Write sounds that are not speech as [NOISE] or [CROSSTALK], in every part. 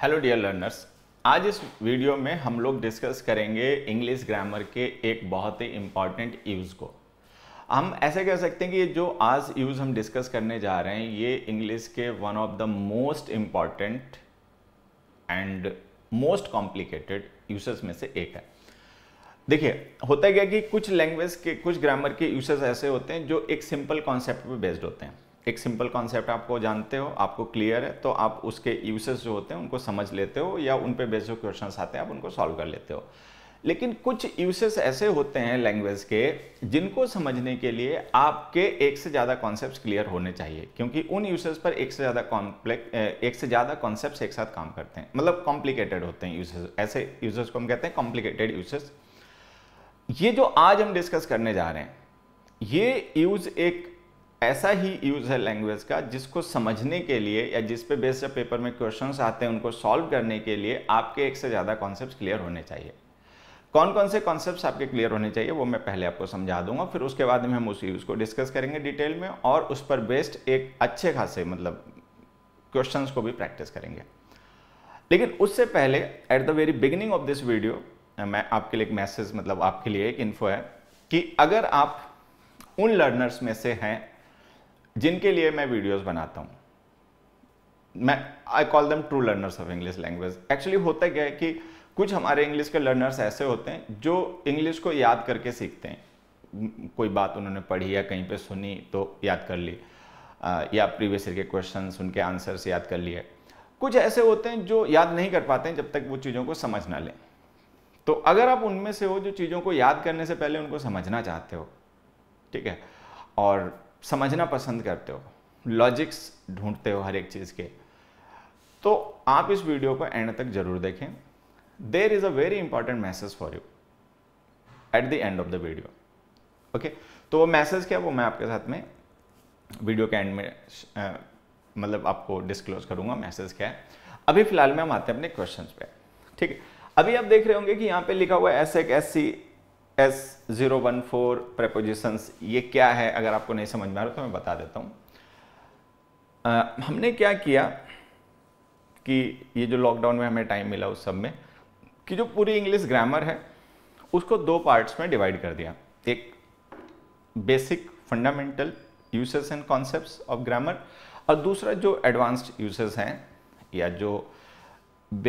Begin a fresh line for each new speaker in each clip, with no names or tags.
Hello dear learners आज इस video में हम लोग डिस्कस करेंगे इंग्लिश ग्रामर के एक बहुत ही इम्पॉर्टेंट यूज़ को हम ऐसे कह सकते हैं कि ये जो आज यूज़ हम डिस्कस करने जा रहे हैं ये इंग्लिश के one of the most important and most complicated uses में से एक है देखिए होता है क्या कि कुछ लैंग्वेज के कुछ ग्रामर के यूसेस ऐसे होते हैं जो एक सिंपल कॉन्सेप्ट पे बेस्ड होते हैं एक सिंपल कॉन्सेप्ट आपको जानते हो आपको क्लियर है तो आप उसके यूसेस जो होते हैं उनको समझ लेते हो या उन पे बेस्ड क्वेश्चन आते हैं आप उनको सॉल्व कर लेते हो लेकिन कुछ यूसेस ऐसे होते हैं लैंग्वेज के जिनको समझने के लिए आपके एक से ज़्यादा कॉन्सेप्ट क्लियर होने चाहिए क्योंकि उन यूसेस पर एक से ज़्यादा कॉम्प्लेक्स एक से ज़्यादा कॉन्सेप्ट एक साथ काम करते हैं मतलब कॉम्प्लिकेटेड होते हैं यूसेस ऐसे यूसेस को हम कहते हैं कॉम्प्लिकेटेड यूसेस ये जो आज हम डिस्कस करने जा रहे हैं ये यूज एक ऐसा ही यूज़ है लैंग्वेज का जिसको समझने के लिए या जिस पे बेस्ड पेपर में क्वेश्चंस आते हैं उनको सॉल्व करने के लिए आपके एक से ज़्यादा कॉन्सेप्ट क्लियर होने चाहिए कौन कौन से कॉन्सेप्ट आपके क्लियर होने चाहिए वो मैं पहले आपको समझा दूंगा फिर उसके बाद में हम उस यूज़ को डिस्कस करेंगे डिटेल में और उस पर बेस्ड एक अच्छे खासे मतलब क्वेश्चन को भी प्रैक्टिस करेंगे लेकिन उससे पहले at the very beginning of this video मैं आपके लिए एक मैसेज मतलब आपके लिए एक इन्फो है कि अगर आप उन लर्नर्स में से हैं जिनके लिए मैं वीडियोस बनाता हूँ मैं I call them true learners of English language actually होता क्या है कि कुछ हमारे इंग्लिश के लर्नर्स ऐसे होते हैं जो इंग्लिश को याद करके सीखते हैं कोई बात उन्होंने पढ़ी या कहीं पे सुनी तो याद कर ली या प्रीवियस ईयर के क्वेश्चन उनके आंसर्स याद कर लिए कुछ ऐसे होते हैं जो याद नहीं कर पाते हैं जब तक वो चीज़ों को समझ ना लें तो अगर आप उनमें से हो जो चीज़ों को याद करने से पहले उनको समझना चाहते हो ठीक है और समझना पसंद करते हो लॉजिक्स ढूंढते हो हर एक चीज़ के तो आप इस वीडियो को एंड तक जरूर देखें there is a very important message for you at the end of the video okay तो वो मैसेज क्या वो मैं आपके साथ में वीडियो के एंड में मतलब आपको डिस्क्लोज करूंगा मैसेज क्या है अभी फिलहाल में हम आते हैं अपने क्वेश्चन पे ठीक है अभी आप देख रहे होंगे कि यहाँ पे लिखा हुआ एस एक S C S zero one four prepositions ये क्या है अगर आपको नहीं समझ में आ रहा तो मैं बता देता हूँ हमने क्या किया कि ये जो लॉकडाउन में हमें टाइम मिला उस सब में कि जो पूरी इंग्लिश ग्रामर है उसको दो पार्ट्स में डिवाइड कर दिया एक basic fundamental uses and concept of grammar और दूसरा जो एडवांस्ड यूसेस हैं या जो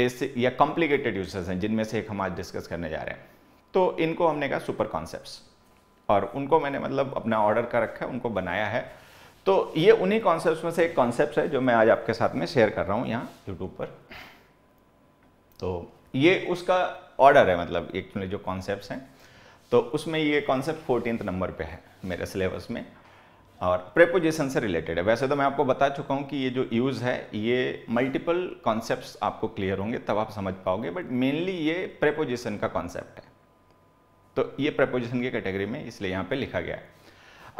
बेसिक या कॉम्प्लिकेटेड यूसेस हैं जिनमें से एक हम आज डिस्कस करने जा रहे हैं तो इनको हमने कहा सुपर कॉन्सेप्ट और उनको मैंने मतलब अपना ऑर्डर कर रखा है उनको बनाया है तो ये उन्हीं कॉन्सेप्ट में से एक कॉन्सेप्ट है जो मैं आज आपके साथ में शेयर कर रहा हूँ यहाँ यूट्यूब पर तो ये उसका ऑर्डर है मतलब एक जो कॉन्सेप्ट हैं तो उसमें ये कॉन्सेप्ट फोर्टीन नंबर पे है मेरे सिलेबस में और प्रेपोजिशन से रिलेटेड है वैसे तो मैं आपको बता चुका हूँ कि ये जो यूज़ है ये मल्टीपल कॉन्सेप्ट्स आपको क्लियर होंगे तब आप समझ पाओगे बट मेनली ये प्रेपोजिशन का कॉन्सेप्ट है तो ये प्रपोजिशन की कैटेगरी में इसलिए यहां पे लिखा गया है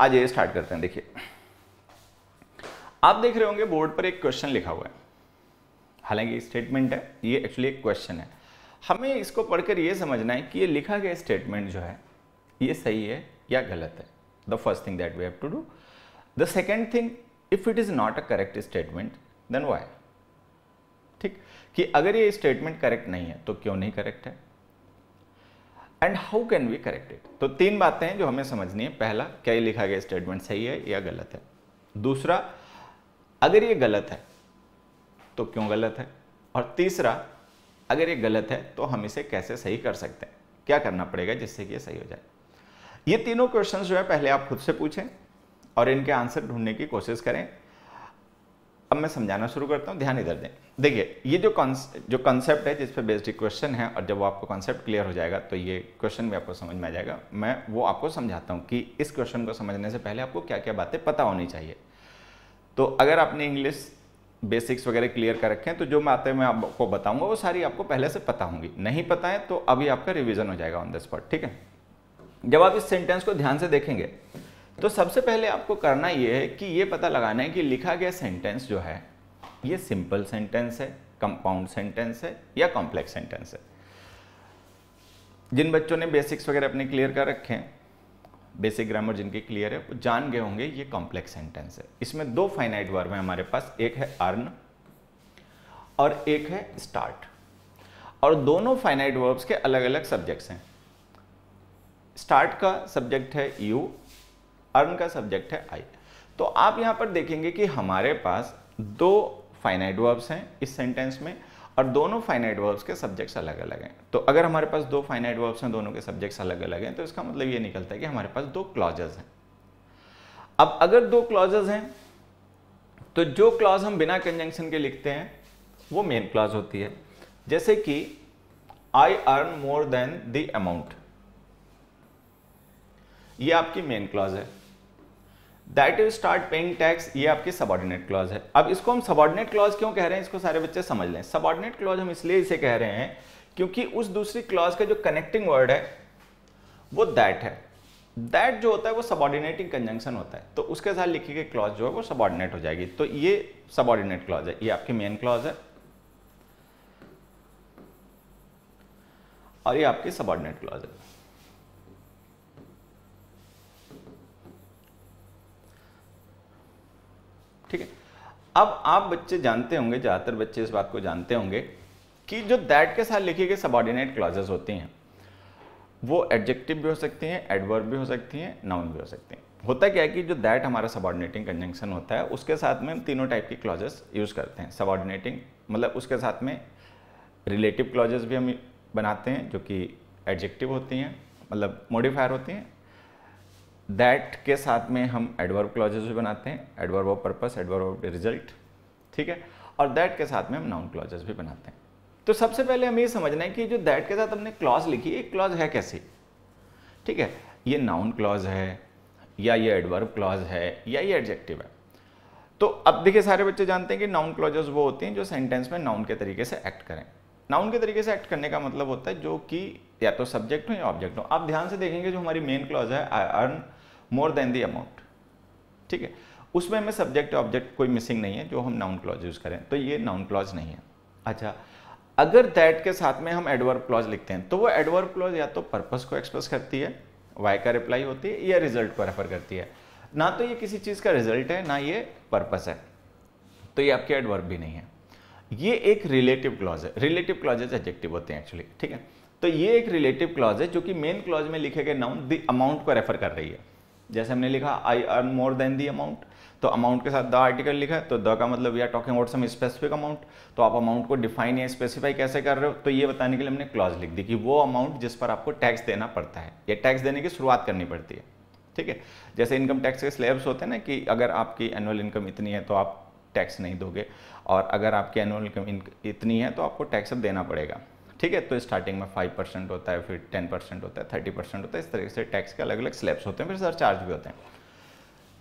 आज ये स्टार्ट करते हैं देखिए आप देख रहे होंगे बोर्ड पर एक क्वेश्चन लिखा हुआ है हालांकि स्टेटमेंट है ये एक्चुअली एक क्वेश्चन है हमें इसको पढ़कर ये समझना है कि ये लिखा गया स्टेटमेंट जो है ये सही है या गलत है the first thing that we have to do the second thing if it is not a correct statement then why ठीक कि अगर ये स्टेटमेंट करेक्ट नहीं है तो क्यों नहीं करेक्ट है and how can we correct it तो तीन बातें हैं जो हमें समझनी है पहला क्या ये लिखा गया स्टेटमेंट सही है या गलत है दूसरा अगर ये गलत है तो क्यों गलत है और तीसरा अगर ये गलत है तो हम इसे कैसे सही कर सकते हैं क्या करना पड़ेगा जिससे कि ये सही हो जाए ये तीनों क्वेश्चंस जो है पहले आप खुद से पूछें और इनके आंसर ढूंढने की कोशिश करें अब मैं समझाना शुरू करता हूँ ध्यान इधर दें देखिए ये जो जो कॉन्सेप्ट है जिस पर बेस्ड क्वेश्चन है और जब वो आपको कॉन्सेप्ट क्लियर हो जाएगा तो ये क्वेश्चन भी आपको समझ में आ जाएगा मैं वो आपको समझाता हूँ कि इस क्वेश्चन को समझने से पहले आपको क्या क्या बातें पता होनी चाहिए तो अगर आपने इंग्लिश बेसिक्स वगैरह क्लियर कर रखे हैं तो जो बातें मैं आपको बताऊंगा वो सारी आपको पहले से पता होंगी नहीं पता है तो अभी आपका रिविजन हो जाएगा ऑन द स्पॉट ठीक है जब आप इस सेंटेंस को ध्यान से देखेंगे तो सबसे पहले आपको करना ये है कि ये पता लगाना है कि लिखा गया सेंटेंस जो है ये सिंपल सेंटेंस है कंपाउंड सेंटेंस है या कॉम्प्लेक्स सेंटेंस है जिन बच्चों ने बेसिक्स वगैरह अपने क्लियर कर रखे हैं बेसिक ग्रामर जिनके क्लियर है वो जान गए होंगे ये कॉम्प्लेक्स सेंटेंस है इसमें दो फाइनाइट वर्ब है हमारे पास एक है अर्न और एक है स्टार्ट और दोनों फाइनाइट वर्ब्स के अलग अलग सब्जेक्ट्स हैं स्टार्ट का सब्जेक्ट है यू और उनका सब्जेक्ट है आई तो आप यहाँ पर देखेंगे कि हमारे पास दो फाइनाइट वर्ब्स हैं इस सेंटेंस में और दोनों फाइनाइट वर्ब्स के सब्जेक्ट्स अलग अलग हैं तो अगर हमारे पास दो फाइनाइट वर्ब्स हैं दोनों के सब्जेक्ट्स अलग अलग हैं तो इसका मतलब ये निकलता है कि हमारे पास दो क्लॉजेस हैं अब अगर दो क्लॉजेस हैं तो जो क्लॉज हम बिना कंजंक्शन के लिखते हैं वो मेन क्लॉज होती है जैसे कि I earn more than the amount ये आपकी मेन क्लॉज है that you start paying tax ये आपकी सबॉर्डिनेट क्लॉज है अब इसको हम सबॉर्डिनेट क्लॉज क्यों कह रहे हैं इसको सारे बच्चे समझ लें सबॉर्डिनेट क्लॉज हम इसलिए इसे कह रहे हैं क्योंकि उस दूसरी क्लॉज का जो कनेक्टिंग वर्ड है वो दैट है दैट जो होता है वो सबॉर्डिनेटिंग कंजंक्शन होता है तो उसके साथ लिखी गई क्लॉज जो है वो सबॉर्डिनेट हो जाएगी तो ये सबॉर्डिनेट क्लॉज है ये आपकी मेन क्लॉज है और ये आपकी सबॉर्डिनेट क्लॉज है ठीक है अब आप बच्चे जानते होंगे ज़्यादातर बच्चे इस बात को जानते होंगे कि जो दैट के साथ लिखी गई सबॉर्डिनेट क्लॉजेस होती हैं वो एडजेक्टिव भी हो सकती हैं एडवर्ब भी हो सकती हैं नाउन भी हो सकती हैं होता क्या है कि जो दैट हमारा सबॉर्डिनेटिंग कंजंक्शन होता है उसके साथ में हम तीनों टाइप की क्लॉजेस यूज़ करते हैं सबॉर्डिनेटिंग मतलब उसके साथ में रिलेटिव क्लॉजेस भी हम बनाते हैं जो कि एडजेक्टिव होती हैं मतलब मॉडिफायर होती हैं दैट के साथ में हम एडवर्ब क्लॉजेस भी बनाते हैं adverb of purpose adverb of result ठीक है और दैट के साथ में हम नाउन क्लॉजेस भी बनाते हैं तो सबसे पहले हमें ये समझना है कि जो दैट के साथ हमने क्लॉज लिखी है क्लॉज है कैसी ठीक है ये नाउन क्लॉज है या ये एडवर्ब क्लॉज है या ये एडजेक्टिव है तो अब देखिए सारे बच्चे जानते हैं कि नाउन क्लॉजेस वो होती हैं जो सेंटेंस में नाउन के तरीके से एक्ट करें नाउन के तरीके से एक्ट करने का मतलब होता है जो कि या तो सब्जेक्ट हो या ऑब्जेक्ट हो आप ध्यान से देखेंगे जो हमारी मेन क्लॉज है I earn more than the amount ठीक है उसमें हमें सब्जेक्ट ऑब्जेक्ट कोई मिसिंग नहीं है जो हम नाउन क्लॉज यूज़ करें तो ये नाउन क्लॉज नहीं है अच्छा अगर दैट के साथ में हम एडवर्ब क्लॉज लिखते हैं तो वो एडवर्ब क्लॉज या तो पर्पस को एक्सप्रेस करती है वाई का रिप्लाई होती है या रिजल्ट को रेफर करती है ना तो ये किसी चीज़ का रिजल्ट है ना ये पर्पस है तो ये आपके एडवर्ब भी नहीं है ये एक रिलेटिव क्लॉज है रिलेटिव क्लॉजेज एडजेक्टिव होते हैं एक्चुअली ठीक है तो ये एक रिलेटिव क्लॉज है जो कि मेन क्लॉज में लिखे गए नाउन द अमाउंट को रेफर कर रही है जैसे हमने लिखा I earn more than the amount तो अमाउंट के साथ द आर्टिकल लिखा है तो द का मतलब we are talking about some specific amount तो आप अमाउंट को डिफाइन या स्पेसिफाई कैसे कर रहे हो तो ये बताने के लिए हमने क्लॉज लिख दी कि वो अमाउंट जिस पर आपको टैक्स देना पड़ता है या टैक्स देने की शुरुआत करनी पड़ती है ठीक है जैसे इनकम टैक्स के स्लेब्स होते हैं ना कि अगर आपकी एनुअल इनकम इतनी है तो आप टैक्स नहीं दोगे और अगर आपकी एनुअल इनकम इतनी है तो आपको टैक्स अब देना पड़ेगा ठीक है तो स्टार्टिंग में फाइव परसेंट होता है फिर टेन परसेंट होता है थर्टी परसेंट होता है इस तरीके से टैक्स के अलग अलग स्लैब्स होते हैं फिर सर चार्ज भी होते हैं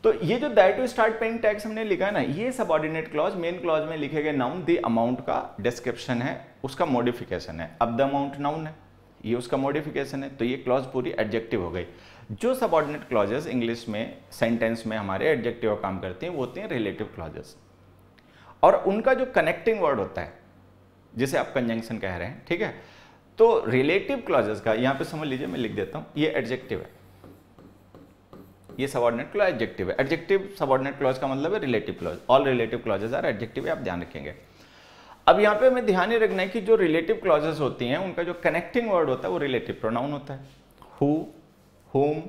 तो ये जो that to start paying tax हमने लिखा है ना ये सबॉर्डिनेट क्लॉज मेन क्लॉज में लिखे गए नाउन द अमाउंट का डिस्क्रिप्शन है उसका मॉडिफिकेशन है अब द अमाउंट नाउन है ये उसका मॉडिफिकेशन है तो ये क्लॉज पूरी एडजेक्टिव हो गई जो सबॉर्डिनेट क्लॉजेस इंग्लिश में सेंटेंस में हमारे एडजेक्टिव काम करते हैं वो होते हैं रिलेटिव क्लॉजेस और उनका जो कनेक्टिंग वर्ड होता है जिसे आप कंजंक्शन कह रहे हैं ठीक है तो रिलेटिव क्लॉजेस का यहां पे समझ लीजिए मैं लिख देता हूं ये एडजेक्टिव है ये सबॉर्डिनेट क्लॉज एडजेक्टिव है एडजेक्टिव सबॉर्डिनेट क्लॉज का मतलब है relative clause all relative clauses are adjective है आप ध्यान रखेंगे अब यहां पे हमें ध्यान ही रखना है कि जो रिलेटिव क्लॉजेस होती हैं उनका जो कनेक्टिंग वर्ड होता है वो रिलेटिव प्रोनाउन होता है हु होम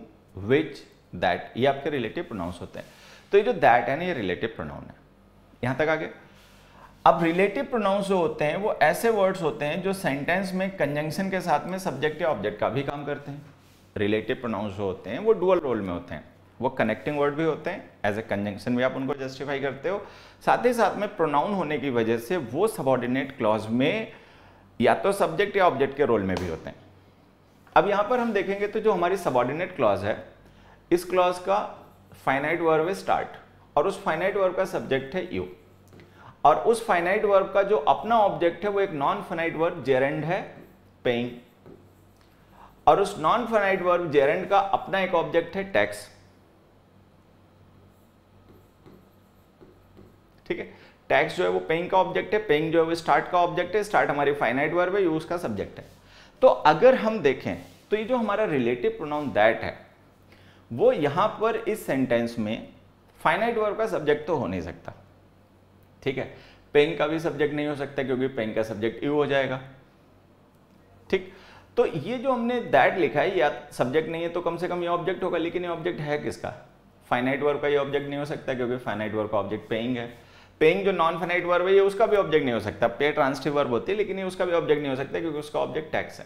विच दैट ये आपके रिलेटिव प्रोनाउंस होते हैं तो ये जो दैट है ना ये रिलेटिव प्रोनाउन है यहां तक आगे अब रिलेटिव प्रोनाउंस जो होते हैं वो ऐसे वर्ड्स होते हैं जो सेंटेंस में कंजंक्शन के साथ में सब्जेक्ट या ऑब्जेक्ट का भी काम करते हैं रिलेटिव प्रोनाउंस जो होते हैं वो डुअल रोल में होते हैं वो कनेक्टिंग वर्ड भी होते हैं एज ए कंजंक्शन भी आप उनको जस्टिफाई करते हो साथ ही साथ में प्रोनाउन होने की वजह से वो सबॉर्डिनेट क्लॉज में या तो सब्जेक्ट या ऑब्जेक्ट के रोल में भी होते हैं अब यहाँ पर हम देखेंगे तो जो हमारी सबॉर्डिनेट क्लॉज है इस क्लॉज का फाइनाइट वर्ब है स्टार्ट और उस फाइनाइट वर्ब का सब्जेक्ट है यू और उस फाइनाइट वर्ब का जो अपना ऑब्जेक्ट है वो एक नॉन फाइनाइट वर्ब जेरेंड है पेइंग और उस नॉन फाइनाइट वर्ब जेरेंड का अपना एक ऑब्जेक्ट है टैक्स ठीक है टैक्स जो है वो पेइंग का ऑब्जेक्ट है पेइंग जो है वो स्टार्ट का ऑब्जेक्ट है स्टार्ट हमारी फाइनाइट वर्ब है यूज का सब्जेक्ट है तो अगर हम देखें तो ये जो हमारा रिलेटिव प्रोनाउन दैट है वो यहां पर इस सेंटेंस में फाइनाइट वर्ब का सब्जेक्ट तो हो नहीं सकता ठीक है पेन का भी सब्जेक्ट नहीं हो सकता क्योंकि पेन का सब्जेक्ट यू हो जाएगा ठीक तो ये जो हमने दैट लिखा है या सब्जेक्ट नहीं है तो कम से कम ये ऑब्जेक्ट होगा लेकिन ये ऑब्जेक्ट है किसका फाइनाइट वर्क का ये ऑब्जेक्ट नहीं हो सकता क्योंकि फाइनाइट वर्क का ऑब्जेक्ट पेइंग है पेइंग जो नॉन फाइनाइट वर्ब है ये उसका भी ऑब्जेक्ट नहीं हो सकता पे ट्रांसटिव वर्ब होती है लेकिन ये उसका भी ऑब्जेक्ट नहीं हो सकता क्योंकि उसका ऑब्जेक्ट टैक्स है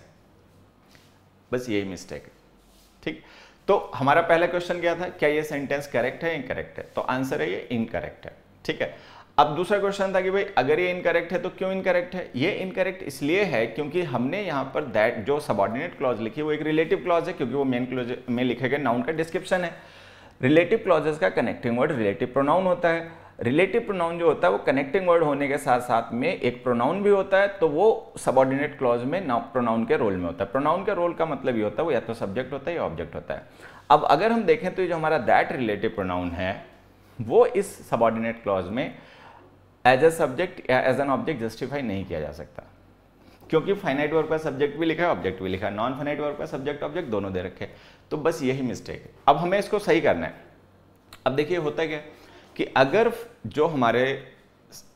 बस यही मिस्टेक है ठीक तो हमारा पहला क्वेश्चन क्या था क्या ये सेंटेंस करेक्ट है इनकरेक्ट है तो आंसर है ये इनकरेक्ट है ठीक है अब दूसरा क्वेश्चन था कि भाई अगर ये इनकरेक्ट है तो क्यों इनकरेक्ट है ये इनकरेक्ट इसलिए है क्योंकि हमने यहाँ पर दैट जो सबॉर्डिनेट क्लॉज लिखी वो एक रिलेटिव क्लॉज है क्योंकि वो मेन क्लॉज में लिखे गए नाउन का डिस्क्रिप्शन है रिलेटिव क्लॉजेस का कनेक्टिंग वर्ड रिलेटिव प्रोनाउन होता है रिलेटिव प्रोनाउन जो होता है वो कनेक्टिंग वर्ड होने के साथ साथ में एक प्रोनाउन भी होता है तो वो सबॉर्डिनेट क्लॉज में प्रोनाउन के रोल में होता है प्रोनाउन के रोल का मतलब ये होता है वो या तो सब्जेक्ट होता है या ऑब्जेक्ट होता है अब अगर हम देखें तो ये जो हमारा दैट रिलेटिव प्रोनाउन है वो इस सबॉर्डिनेट क्लॉज में एज ए सब्जेक्ट या एज एन ऑब्जेक्ट जस्टिफाई नहीं किया जा सकता क्योंकि फाइनाइट वर्क का सब्जेक्ट भी लिखा है ऑब्जेक्ट भी लिखा है नॉन फाइनाइट वर्क का सब्जेक्ट ऑब्जेक्ट दोनों दे रखे तो बस यही मिस्टेक है अब हमें इसको सही करना है अब देखिए होता क्या कि अगर जो हमारे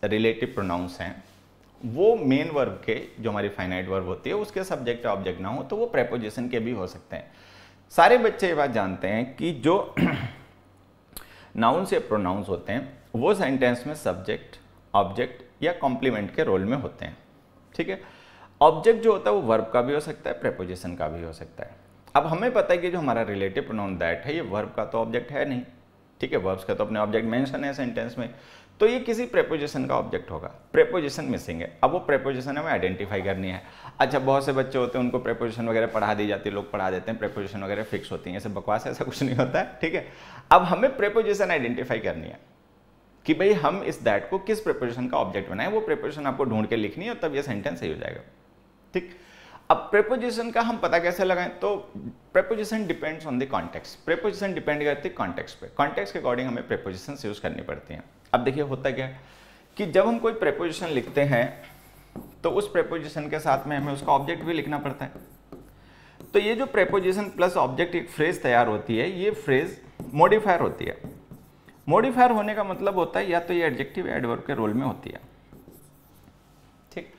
रिलेटिव प्रोनाउंस हैं वो मेन वर्ब के जो हमारी फाइनाइट वर्ब होती है उसके सब्जेक्ट ऑब्जेक्ट ना हो तो वो प्रेपोजिशन के भी हो सकते हैं सारे बच्चे ये बात जानते हैं कि जो नाउन्स या प्रोनाउंस होते हैं वो सेंटेंस में सब्जेक्ट ऑब्जेक्ट या कॉम्प्लीमेंट के रोल में होते हैं ठीक है ऑब्जेक्ट जो होता है वो वर्ब का भी हो सकता है प्रेपोजिशन का भी हो सकता है अब हमें पता है कि जो हमारा रिलेटिव प्रोनाउन दैट है ये वर्ब का तो ऑब्जेक्ट है नहीं ठीक है वर्ब्स का तो अपने ऑब्जेक्ट मेंशन है सेंटेंस में तो ये किसी प्रेपोजिशन का ऑब्जेक्ट होगा प्रेपोजिशन मिसिंग है अब वो प्रेपोजिशन हमें आइडेंटिफाई करनी है अच्छा बहुत से बच्चे होते हैं उनको प्रेपोजिशन वगैरह पढ़ा दी जाती है लोग पढ़ा देते हैं प्रेपोजिशन वगैरह फिक्स होती है ऐसे बकवास ऐसा कुछ नहीं होता है ठीक है अब हमें प्रेपोजिशन आइडेंटिफाई करनी है कि भाई हम इस दैट को किस प्रिपोजिशन का ऑब्जेक्ट बनाए वो प्रिपोजिशन आपको ढूंढ के लिखनी है तब ये सेंटेंस सही हो जाएगा ठीक अब प्रेपोजिशन का हम पता कैसे लगाएं तो preposition depends on the context preposition depend करती है कॉन्टेक्स्ट पे कॉन्टेक्स्ट के अकॉर्डिंग हमें प्रेपोजिशन यूज करनी पड़ती हैं अब देखिए होता क्या कि जब हम कोई प्रेपोजिशन लिखते हैं तो उस प्रेपोजिशन के साथ में हमें उसका ऑब्जेक्ट भी लिखना पड़ता है तो ये जो प्रेपोजिशन प्लस ऑब्जेक्ट एक फ्रेज तैयार होती है ये फ्रेज मॉडिफायर होती है मॉडिफायर होने का मतलब होता है या तो ये एडजेक्टिव एडवर्ब के रोल में होती है ठीक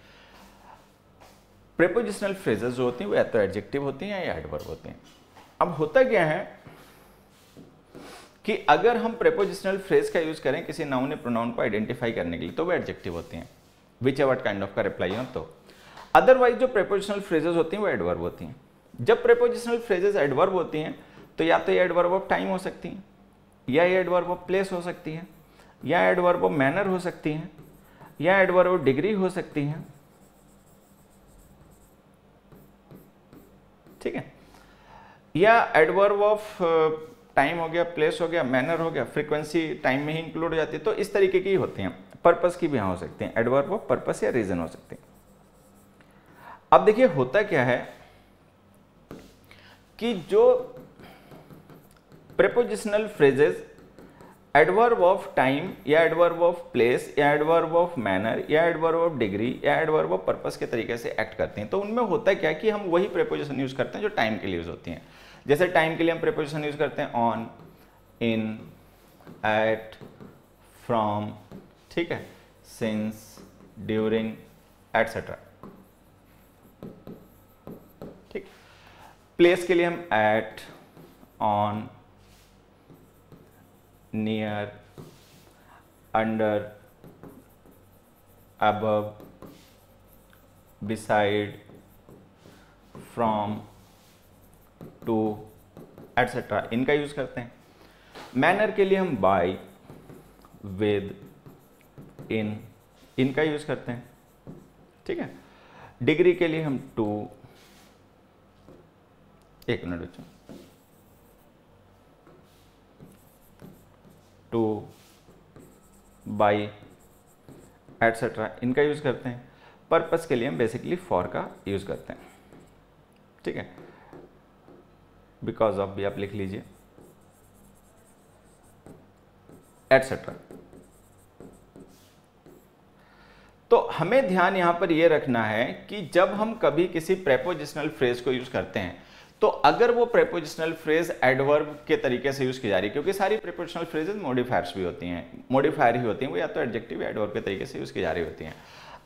प्रेपोजिशनल फ्रेजेस जो होती हैं वो या तो एडजेक्टिव होती हैं या एडवर्ब होते हैं अब होता क्या है कि अगर हम प्रेपोजिशनल फ्रेज का यूज करें किसी नाउन या प्रोनाउन को आइडेंटिफाई करने के लिए तो वो एडजेक्टिव होते हैं विच एवर काइंड ऑफ का रिप्लाई हो तो अदरवाइज जो प्रेपोजिशनल फ्रेजेज होती हैं वो एडवर्ब होती हैं जब प्रेपोजिशनल फ्रेजेज एडवर्ब होती हैं तो या तो ये एडवर्ब ऑफ टाइम हो सकती हैं या एडवर्ब ऑफ प्लेस हो सकती है या एडवर्ब ऑफ मैनर हो सकती है या एडवर्ब ऑफ डिग्री हो सकती है ठीक है या एडवर्ब ऑफ टाइम हो गया प्लेस हो गया मैनर हो गया फ्रीक्वेंसी टाइम में ही इंक्लूड हो जाती है तो इस तरीके की होती हैं पर्पस की भी यहाँ हो सकते हैं एडवर्ब ऑफ पर्पस या रीजन हो सकते हैं अब देखिए होता क्या है कि जो prepositional phrases adverb of time या एडवर्ब ऑफ प्लेस या एडवर्ब ऑफ मैनर या एडवर्ब ऑफ डिग्री या एडवर्ब ऑफ पर्पस के तरीके से एक्ट करते हैं तो उनमें होता है क्या कि हम वही प्रेपोजिशन यूज़ करते हैं जो टाइम के लिए यूज़ होती हैं जैसे टाइम के लिए हम प्रेपोजिशन यूज़ करते हैं ऑन इन एट फ्रॉम ठीक है सिंस ड्यूरिंग एटसेट्रा ठीक प्लेस के लिए हम at on near, under, above, beside, from, to, etcetera इनका यूज़ करते हैं मैनर के लिए हम बाय विद इन इनका यूज़ करते हैं ठीक है डिग्री के लिए हम टू एक मिनट बच्चों टू बाई एट्सेट्रा इनका यूज़ करते हैं पर्पस के लिए हम बेसिकली फॉर का यूज़ करते हैं ठीक है बिकॉज ऑफ भी आप लिख लीजिए एट्सेट्रा तो हमें ध्यान यहाँ पर यह रखना है कि जब हम कभी किसी प्रेपोजिशनल फ्रेज को यूज़ करते हैं तो अगर वो प्रेपोजिशनल फ्रेज एडवर्ब के तरीके से यूज की जा रही है क्योंकि सारी प्रेपोजिशनल फ्रेजेज मॉडिफायर्स भी होती हैं मॉडिफायर ही होती हैं वो या तो एडजेक्टिव या एडवर्ब के तरीके से यूज की जा रही होती हैं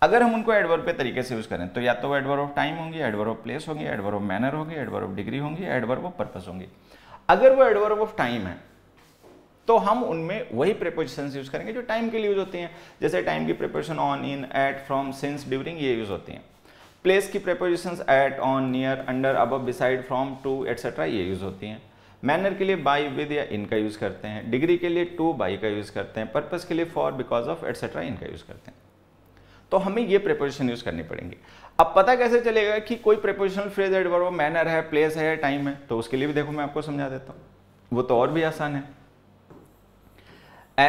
अगर हम उनको एडवर्ब के तरीके से यूज करें तो या तो वो एडवर्ब ऑफ टाइम होंगी एडवर्ब ऑफ प्लेस होंगी एडवर्ब ऑफ मैनर होगी एडवर्ब ऑफ डिग्री होंगी एडवर्ब ऑफ पर्पस होंगी अगर वो एडवर्ब ऑफ टाइम है तो हम उनमें वही प्रेपोजिशन यूज करेंगे जो टाइम के लिए यूज होती हैं जैसे टाइम की preposition on in at from since during ये यूज होती हैं प्लेस की preposition at on near under अब बिसाइड फ्रॉम टू एट्सेट्रा ये यूज़ होती हैं मैनर के लिए बाई विद या इनका यूज़ करते हैं डिग्री के लिए टू बाई का यूज़ करते हैं पर्पज़ के लिए फॉर बिकॉज ऑफ एट्सेट्रा इनका यूज़ करते हैं तो हमें ये प्रेपोजिशन यूज़ करनी पड़ेंगे अब पता कैसे चलेगा कि कोई प्रेपोजिशनल फ्रेज एडवर्ब वो मैनर है प्लेस है टाइम है तो उसके लिए भी देखो मैं आपको समझा देता हूँ वो तो और भी आसान है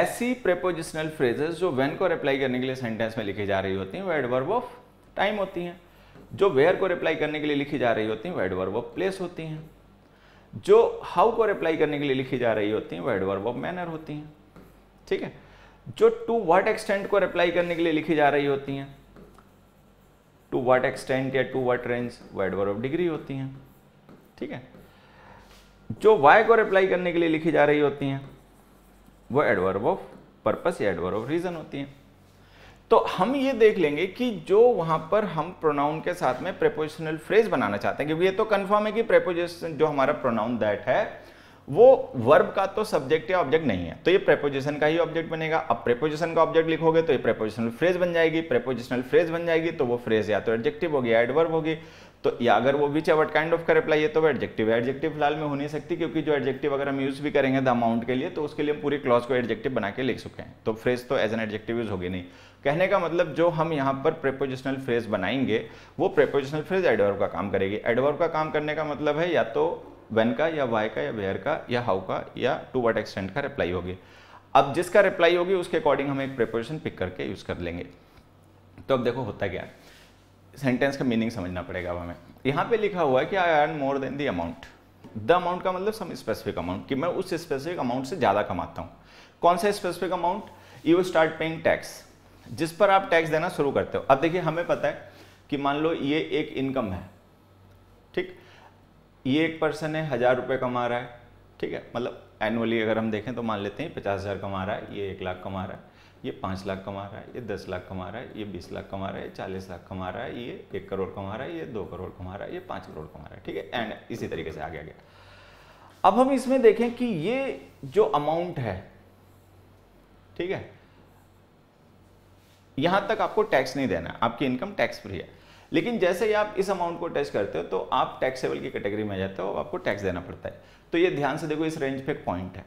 ऐसी प्रेपोजिशनल फ्रेजेस जो वेन को रिप्लाई करने के लिए सेंटेंस में लिखी जा रही होती हैं वो एडवर्ब ऑफ टाइम होती हैं जो वेयर को रिप्लाई करने के लिए लिखी जा रही होती हैं वह एडवर्ब ऑफ प्लेस होती हैं जो हाउ को रिप्लाई करने के लिए लिखी जा रही होती हैं वह एडवर्ब ऑफ मैनर होती हैं ठीक है जो टू व्हाट एक्सटेंट को रिप्लाई करने के लिए लिखी जा रही होती हैं टू व्हाट एक्सटेंट या टू व्हाट रेंज वो एडवर्ब ऑफ डिग्री होती हैं ठीक है जो वाई को रिप्लाई करने के लिए लिखी जा रही होती हैं वो एडवर्ब ऑफ पर्पस या एडवर्ब ऑफ रीजन होती हैं तो हम ये देख लेंगे कि जो वहाँ पर हम प्रोनाउन के साथ में प्रेपोजिशनल फ्रेज बनाना चाहते हैं क्योंकि ये तो कन्फर्म है कि प्रेपोजिशन जो हमारा प्रोनाउन दैट है वो वर्ब का तो सब्जेक्ट या ऑब्जेक्ट नहीं है तो ये प्रेपोजिशन का ही ऑब्जेक्ट बनेगा अब प्रेपोजिशन का ऑब्जेक्ट लिखोगे तो ये प्रेपोजिशनल फ्रेज बन जाएगी प्रेपोजिशनल फ्रेज बन जाएगी तो वो फ्रेज या तो एडजेक्टिव होगी एडवर्ब होगी तो या अगर वो विच वट काइंड ऑफ का रिप्लाई है तो वो एडजेक्टिव है एडजेक्टिव फिलहाल में हो नहीं सकती क्योंकि जो एडजेक्टिव अगर हम यूज़ भी करेंगे द अमाउंट के लिए तो उसके लिए हम पूरी क्लॉज को एडजेक्टिव बना के लिख चुके हैं तो फ्रेज तो एज एन एडजेक्टिव यूज़ होगी नहीं कहने का मतलब जो हम यहाँ पर प्रेपोजिशनल फ्रेज बनाएंगे वो प्रेपोजिशनल फ्रेज एडवर्व का काम करेगी एडवर्व का काम करने का मतलब है या तो वेन का या वाई का या वेयर का या हाउ का या टू वट एक्सटेंट का रिप्लाई होगी अब जिसका रिप्लाई होगी उसके अकॉर्डिंग हम एक प्रेपोजिशन पिक करके यूज़ कर लेंगे तो अब देखो होता क्या है सेंटेंस का मीनिंग समझना पड़ेगा अब हमें यहाँ पे लिखा हुआ है कि I earn more than the amount the amount का मतलब सम स्पेसिफिक अमाउंट कि मैं उस स्पेसिफिक अमाउंट से ज़्यादा कमाता हूँ कौन सा specific amount you start paying tax जिस पर आप टैक्स देना शुरू करते हो अब देखिए हमें पता है कि मान लो ये एक इनकम है ठीक ये एक पर्सन है हज़ार रुपये कमा रहा है ठीक है मतलब एनुअली अगर हम देखें तो मान लेते हैं पचास हज़ार कमा रहा है ये एक लाख कमा रहा है ये पाँच लाख कमा रहा है ये दस लाख कमा रहा है ये बीस लाख कमा रहा है चालीस लाख कमा रहा है ये एक करोड़ कमा रहा है ये दो करोड़ कमा रहा है ये पाँच करोड़ कमा रहा है ठीक है एंड इसी तरीके से आगे आगे अब हम इसमें देखें कि ये जो अमाउंट है ठीक है यहां तक आपको टैक्स नहीं देना आपकी इनकम टैक्स फ्री है लेकिन जैसे ही आप इस अमाउंट को टच करते हो तो आप टैक्सेबल की कैटेगरी में जाते हो आपको टैक्स देना पड़ता है तो ये ध्यान से देखो इस रेंज पे एक पॉइंट है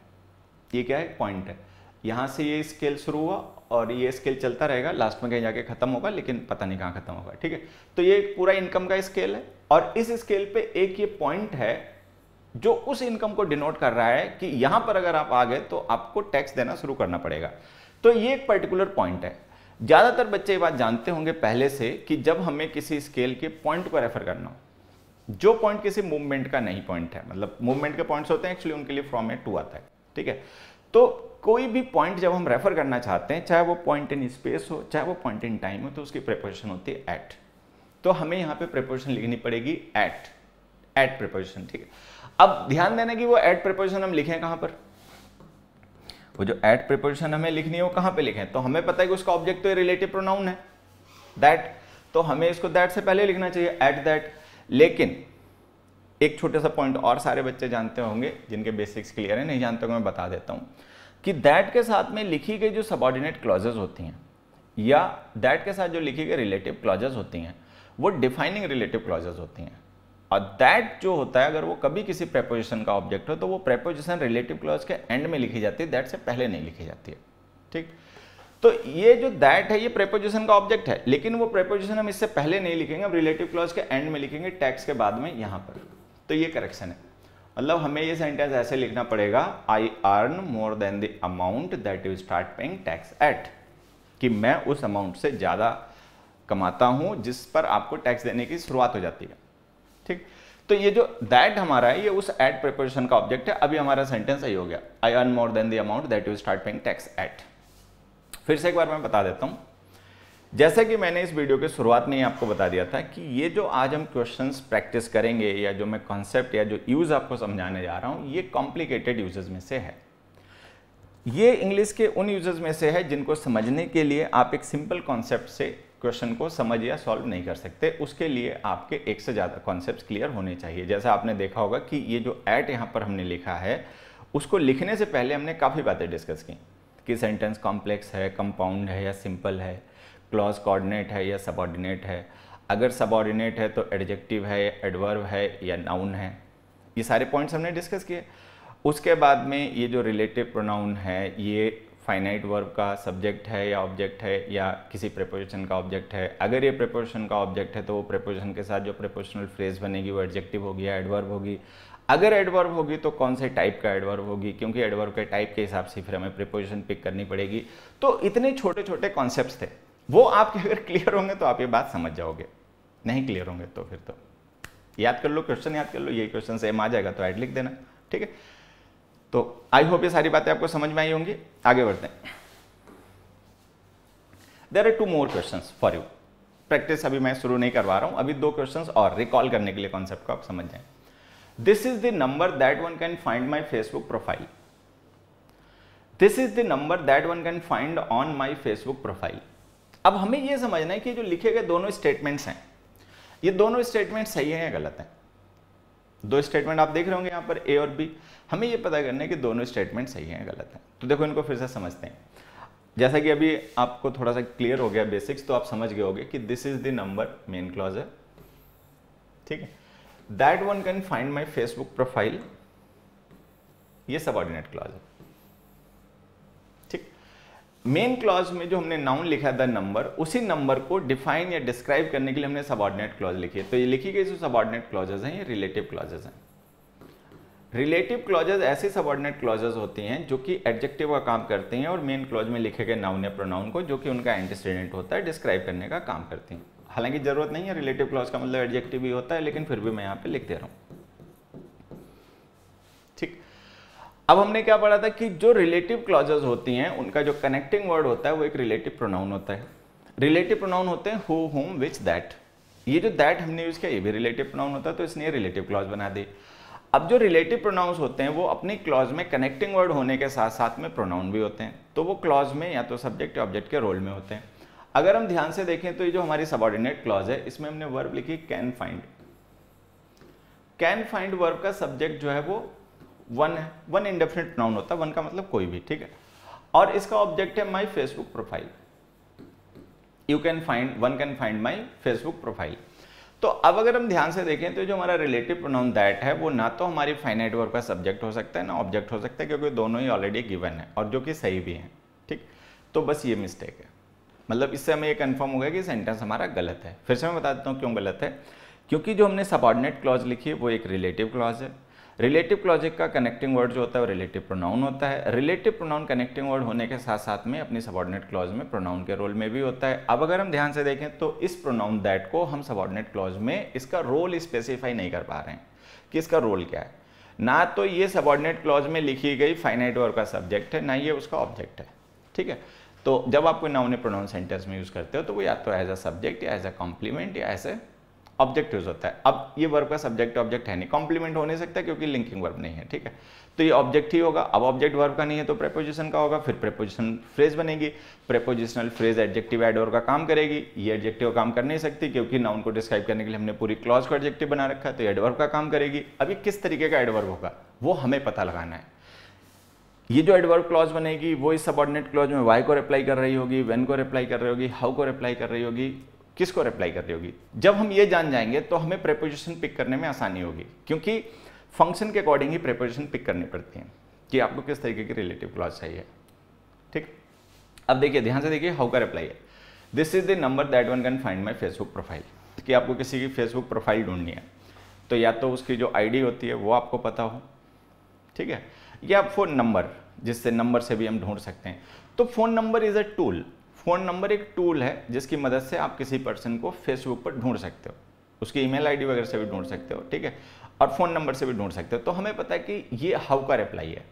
ये क्या है पॉइंट है यहाँ से ये स्केल शुरू हुआ और ये स्केल चलता रहेगा लास्ट में कहीं जाके खत्म होगा लेकिन पता नहीं कहाँ खत्म होगा ठीक है तो ये पूरा इनकम का स्केल है और इस स्केल पे एक ये पॉइंट है जो उस इनकम को डिनोट कर रहा है कि यहाँ पर अगर आप आ गए तो आपको टैक्स देना शुरू करना पड़ेगा तो ये एक पर्टिकुलर पॉइंट है ज़्यादातर बच्चे ये बात जानते होंगे पहले से कि जब हमें किसी स्केल के पॉइंट को रेफर करना हो जो पॉइंट किसी मूवमेंट का नहीं पॉइंट है मतलब मूवमेंट के पॉइंट्स होते हैं एक्चुअली उनके लिए फ्रॉम ए टू आता है ठीक है तो कोई भी पॉइंट जब हम रेफर करना चाहते हैं चाहे वो पॉइंट इन स्पेस हो चाहे वो पॉइंट इन टाइम हो तो उसकी प्रिपोजिशन होती है एट तो हमें यहाँ पे प्रिपोजिशन लिखनी पड़ेगी एट एट प्रिपोजिशन ठीक है अब ध्यान देना कि वो एट प्रिपोजिशन हम लिखें कहाँ पर वो जो एट प्रिपोजिशन हमें लिखनी है वो कहाँ पे लिखें तो हमें पता है कि उसका ऑब्जेक्ट तो रिलेटिव प्रोनाउन है दैट तो हमें इसको दैट से पहले लिखना चाहिए एट दैट लेकिन एक छोटा सा पॉइंट और सारे बच्चे जानते होंगे जिनके बेसिक्स क्लियर है नहीं जानते होंगे मैं बता देता हूँ कि दैट के साथ में लिखी गई जो सबॉर्डिनेट क्लॉजेज होती हैं या दैट के साथ जो लिखी गई रिलेटिव क्लॉजेज होती हैं वो डिफाइनिंग रिलेटिव क्लॉजेज होती हैं और दैट जो होता है अगर वो कभी किसी प्रेपोजिशन का ऑब्जेक्ट हो तो वो प्रेपोजिशन रिलेटिव क्लॉज के एंड में लिखी जाती है दैट से पहले नहीं लिखी जाती है ठीक तो ये जो दैट है ये प्रेपोजिशन का ऑब्जेक्ट है लेकिन वो प्रेपोजिशन हम इससे पहले नहीं लिखेंगे हम रिलेटिव क्लॉज के एंड में लिखेंगे टैक्स के बाद में यहाँ पर तो ये करेक्शन है मतलब हमें ये सेंटेंस ऐसे लिखना पड़ेगा I earn more than the amount that you start paying tax at कि मैं उस अमाउंट से ज़्यादा कमाता हूँ जिस पर आपको टैक्स देने की शुरुआत हो जाती है ठीक तो ये जो दैट हमारा है ये उस एट प्रिपोजिशन का ऑब्जेक्ट है अभी हमारा सेंटेंस सही हो गया I earn more than the amount that you start paying tax at फिर से एक बार मैं बता देता हूँ जैसा कि मैंने इस वीडियो के शुरुआत में ही आपको बता दिया था कि ये जो आज हम क्वेश्चंस प्रैक्टिस करेंगे या जो मैं कॉन्सेप्ट या जो यूज़ आपको समझाने जा रहा हूँ ये कॉम्प्लिकेटेड यूजेज में से है ये इंग्लिश के उन यूजेज में से है जिनको समझने के लिए आप एक सिंपल कॉन्सेप्ट से क्वेश्चन को समझ या सॉल्व नहीं कर सकते उसके लिए आपके एक से ज़्यादा कॉन्सेप्ट क्लियर होने चाहिए जैसा आपने देखा होगा कि ये जो एट यहाँ पर हमने लिखा है उसको लिखने से पहले हमने काफ़ी बातें डिस्कस की कि सेंटेंस कॉम्प्लेक्स है कंपाउंड है या सिंपल है क्लॉज कोऑर्डिनेट है या सबॉर्डिनेट है अगर सबॉर्डिनेट है तो एडजेक्टिव है एडवर्व है या नाउन है ये सारे पॉइंट्स हमने डिस्कस किए उसके बाद में ये जो रिलेटिव प्रोनाउन है ये फाइनाइट वर्ब का सब्जेक्ट है या ऑब्जेक्ट है या किसी प्रपोजिशन का ऑब्जेक्ट है अगर ये प्रपोजिशन का ऑब्जेक्ट है तो वो प्रपोजिशन के साथ जो प्रपोजिशनल फ्रेज बनेगी वो एडजेक्टिव होगी या एडवर्व होगी अगर एडवर्व होगी तो कौन से टाइप का एडवर्व होगी क्योंकि एडवर्व के टाइप के हिसाब से फिर हमें प्रपोजिशन पिक करनी पड़ेगी तो इतने छोटे छोटे कॉन्सेप्ट थे वो आपके अगर क्लियर होंगे तो आप ये बात समझ जाओगे नहीं क्लियर होंगे तो फिर तो याद कर लो क्वेश्चन याद कर लो ये क्वेश्चन सेम आ जाएगा तो ऐड लिख देना ठीक है तो आई होप ये सारी बातें आपको समझ में आई होंगी आगे बढ़ते हैं there are two more question for you practice अभी मैं शुरू नहीं करवा रहा हूं अभी दो क्वेश्चन और रिकॉल करने के लिए कॉन्सेप्ट को आप समझ जाए this is the number that one can find my Facebook profile this is the number that one can find on my Facebook profile अब हमें यह समझना है कि जो लिखे गए दोनों स्टेटमेंट्स हैं ये दोनों स्टेटमेंट सही हैं या गलत हैं दो स्टेटमेंट आप देख रहे होंगे यहां पर ए और बी हमें यह पता करना है कि दोनों स्टेटमेंट सही हैं या गलत हैं तो देखो इनको फिर से समझते हैं जैसा कि अभी आपको थोड़ा सा क्लियर हो गया बेसिक्स तो आप समझ गए होगे कि this is the number main clause है ठीक है that one can find my Facebook profile ये सबऑर्डिनेट क्लॉज है मेन क्लॉज में जो हमने नाउन लिखा था नंबर उसी नंबर को डिफाइन या डिस्क्राइब करने के लिए हमने सबॉर्डिनेट क्लॉज लिखी है तो ये लिखी गई जो सबॉर्डिनेट क्लॉजेज हैं ये रिलेटिव क्लॉजेज हैं रिलेटिव क्लॉजेज ऐसी सबॉर्डिनेट क्लॉजेज होती हैं जो कि एडजेक्टिव का काम करती हैं और मेन क्लॉज में लिखे गए नाउन या प्रोनाउन को जो कि उनका एंटीसीडेंट होता है डिस्क्राइब करने का काम करती हैं हालांकि जरूरत नहीं है रिलेटिव क्लॉज का मतलब एडजेक्टिव भी होता है लेकिन फिर भी मैं यहाँ पर लिख दे रहा हूँ अब हमने क्या पढ़ा था कि जो रिलेटिव क्लॉजेज होती हैं उनका जो कनेक्टिंग वर्ड होता है वो एक रिलेटिव प्रोनाउन होता है रिलेटिव प्रोनाउन होते हैं हु होम विच दैट ये जो दैट हमने यूज़ किया ये भी रिलेटिव प्रोनाउन होता है तो इसने रिलेटिव क्लॉज बना दी अब जो रिलेटिव प्रोनाउंस होते हैं वो अपनी क्लॉज में कनेक्टिंग वर्ड होने के साथ साथ में प्रोनाउन भी होते हैं तो वो क्लॉज में या तो सब्जेक्ट या ऑब्जेक्ट के रोल में होते हैं अगर हम ध्यान से देखें तो ये जो हमारी सबॉर्डिनेट क्लॉज है इसमें हमने वर्ब लिखी can find can find verb का सब्जेक्ट जो है वो वन है वन इंडेफिनेट नाउन होता है वन का मतलब कोई भी ठीक है और इसका ऑब्जेक्ट है my Facebook profile you can find one can find my Facebook profile तो अब अगर हम ध्यान से देखें तो जो हमारा रिलेटिव प्रोनाउन दैट है वो ना तो हमारी फाइनाइट वर्क का सब्जेक्ट हो सकता है ना ऑब्जेक्ट हो सकता है क्योंकि दोनों ही ऑलरेडी गिवन है और जो कि सही भी है ठीक तो बस ये मिस्टेक है मतलब इससे हमें ये कन्फर्म हो गया कि सेंटेंस हमारा गलत है फिर से मैं बता देता हूँ क्यों गलत है क्योंकि जो हमने सबॉर्डिनेट क्लॉज लिखी है वो एक रिलेटिव क्लॉज है रिलेटिव क्लॉजिक का कनेक्टिंग वर्ड जो होता है वो रिलेटिव प्रोनाउन होता है रिलेटिव प्रोनाउन कनेक्टिंग वर्ड होने के साथ साथ में अपनी सबॉर्डिनेट क्लॉज में प्रोनाउन के रोल में भी होता है अब अगर हम ध्यान से देखें तो इस प्रोनाउन दैट को हम सबॉर्डिनेट क्लॉज में इसका रोल स्पेसिफाई नहीं कर पा रहे हैं कि इसका रोल क्या है ना तो ये सबॉर्डिनेट क्लॉज में लिखी गई फाइनाइट वर्ग का सब्जेक्ट है ना ये उसका ऑब्जेक्ट है ठीक है तो जब आप कोई नाउन प्रोनाउन सेंटेंस में यूज़ करते हो तो वो या तो एज अ सब्जेक्ट या एज अ कॉम्प्लीमेंट या एज ए ऑब्जेक्ट यूज होता है अब ये वर्ब का सब्जेक्ट ऑब्जेक्ट है नहीं कॉम्प्लीमेंट हो नहीं सकता क्योंकि लिंकिंग वर्ब नहीं है ठीक है तो ये ऑब्जेक्ट ही होगा अब ऑब्जेक्ट वर्ब का नहीं है तो प्रेपोजिशन का होगा फिर प्रेपोजिशन फ्रेज बनेगी प्रेपोजिशनल फ्रेज एडजेक्टिव एडोर का काम करेगी ये एडजेक्टिव काम कर नहीं सकती क्योंकि नाउन को डिस्क्राइब करने के लिए हमने पूरी क्लॉज को एडजेक्टिव बना रखा है तो एडवर्ब का काम करेगी अभी किस तरीके का एडवर्ब होगा वो हमें पता लगाना है ये जो एडवर्ब क्लॉज बनेगी वो इस सबॉर्डिनेट क्लॉज में वाई को रिप्लाई कर रही होगी वेन को रिप्लाई कर रही होगी हाउ को रिप्लाई कर रही होगी किसको रिप्लाई कर रही होगी जब हम ये जान जाएंगे तो हमें प्रेपोजिशन पिक करने में आसानी होगी क्योंकि फंक्शन के अकॉर्डिंग ही प्रेपोजिशन पिक करनी पड़ती है कि आपको किस तरीके की रिलेटिव क्लॉज चाहिए ठीक अब देखिए ध्यान से देखिए हाउ का रिप्लाई है this is the number that one can find my Facebook profile कि आपको किसी की फेसबुक प्रोफाइल ढूंढनी है तो या तो उसकी जो आईडी होती है वो आपको पता हो ठीक है या फोन नंबर जिससे नंबर से भी हम ढूंढ सकते हैं तो phone number is a tool phone number एक टूल है जिसकी मदद से आप किसी पर्सन को फेसबुक पर ढूंढ सकते हो उसकी ईमेल आईडी वगैरह से भी ढूंढ सकते हो ठीक है और फ़ोन नंबर से भी ढूंढ सकते हो तो हमें पता है कि ये हाउ का रिप्लाई है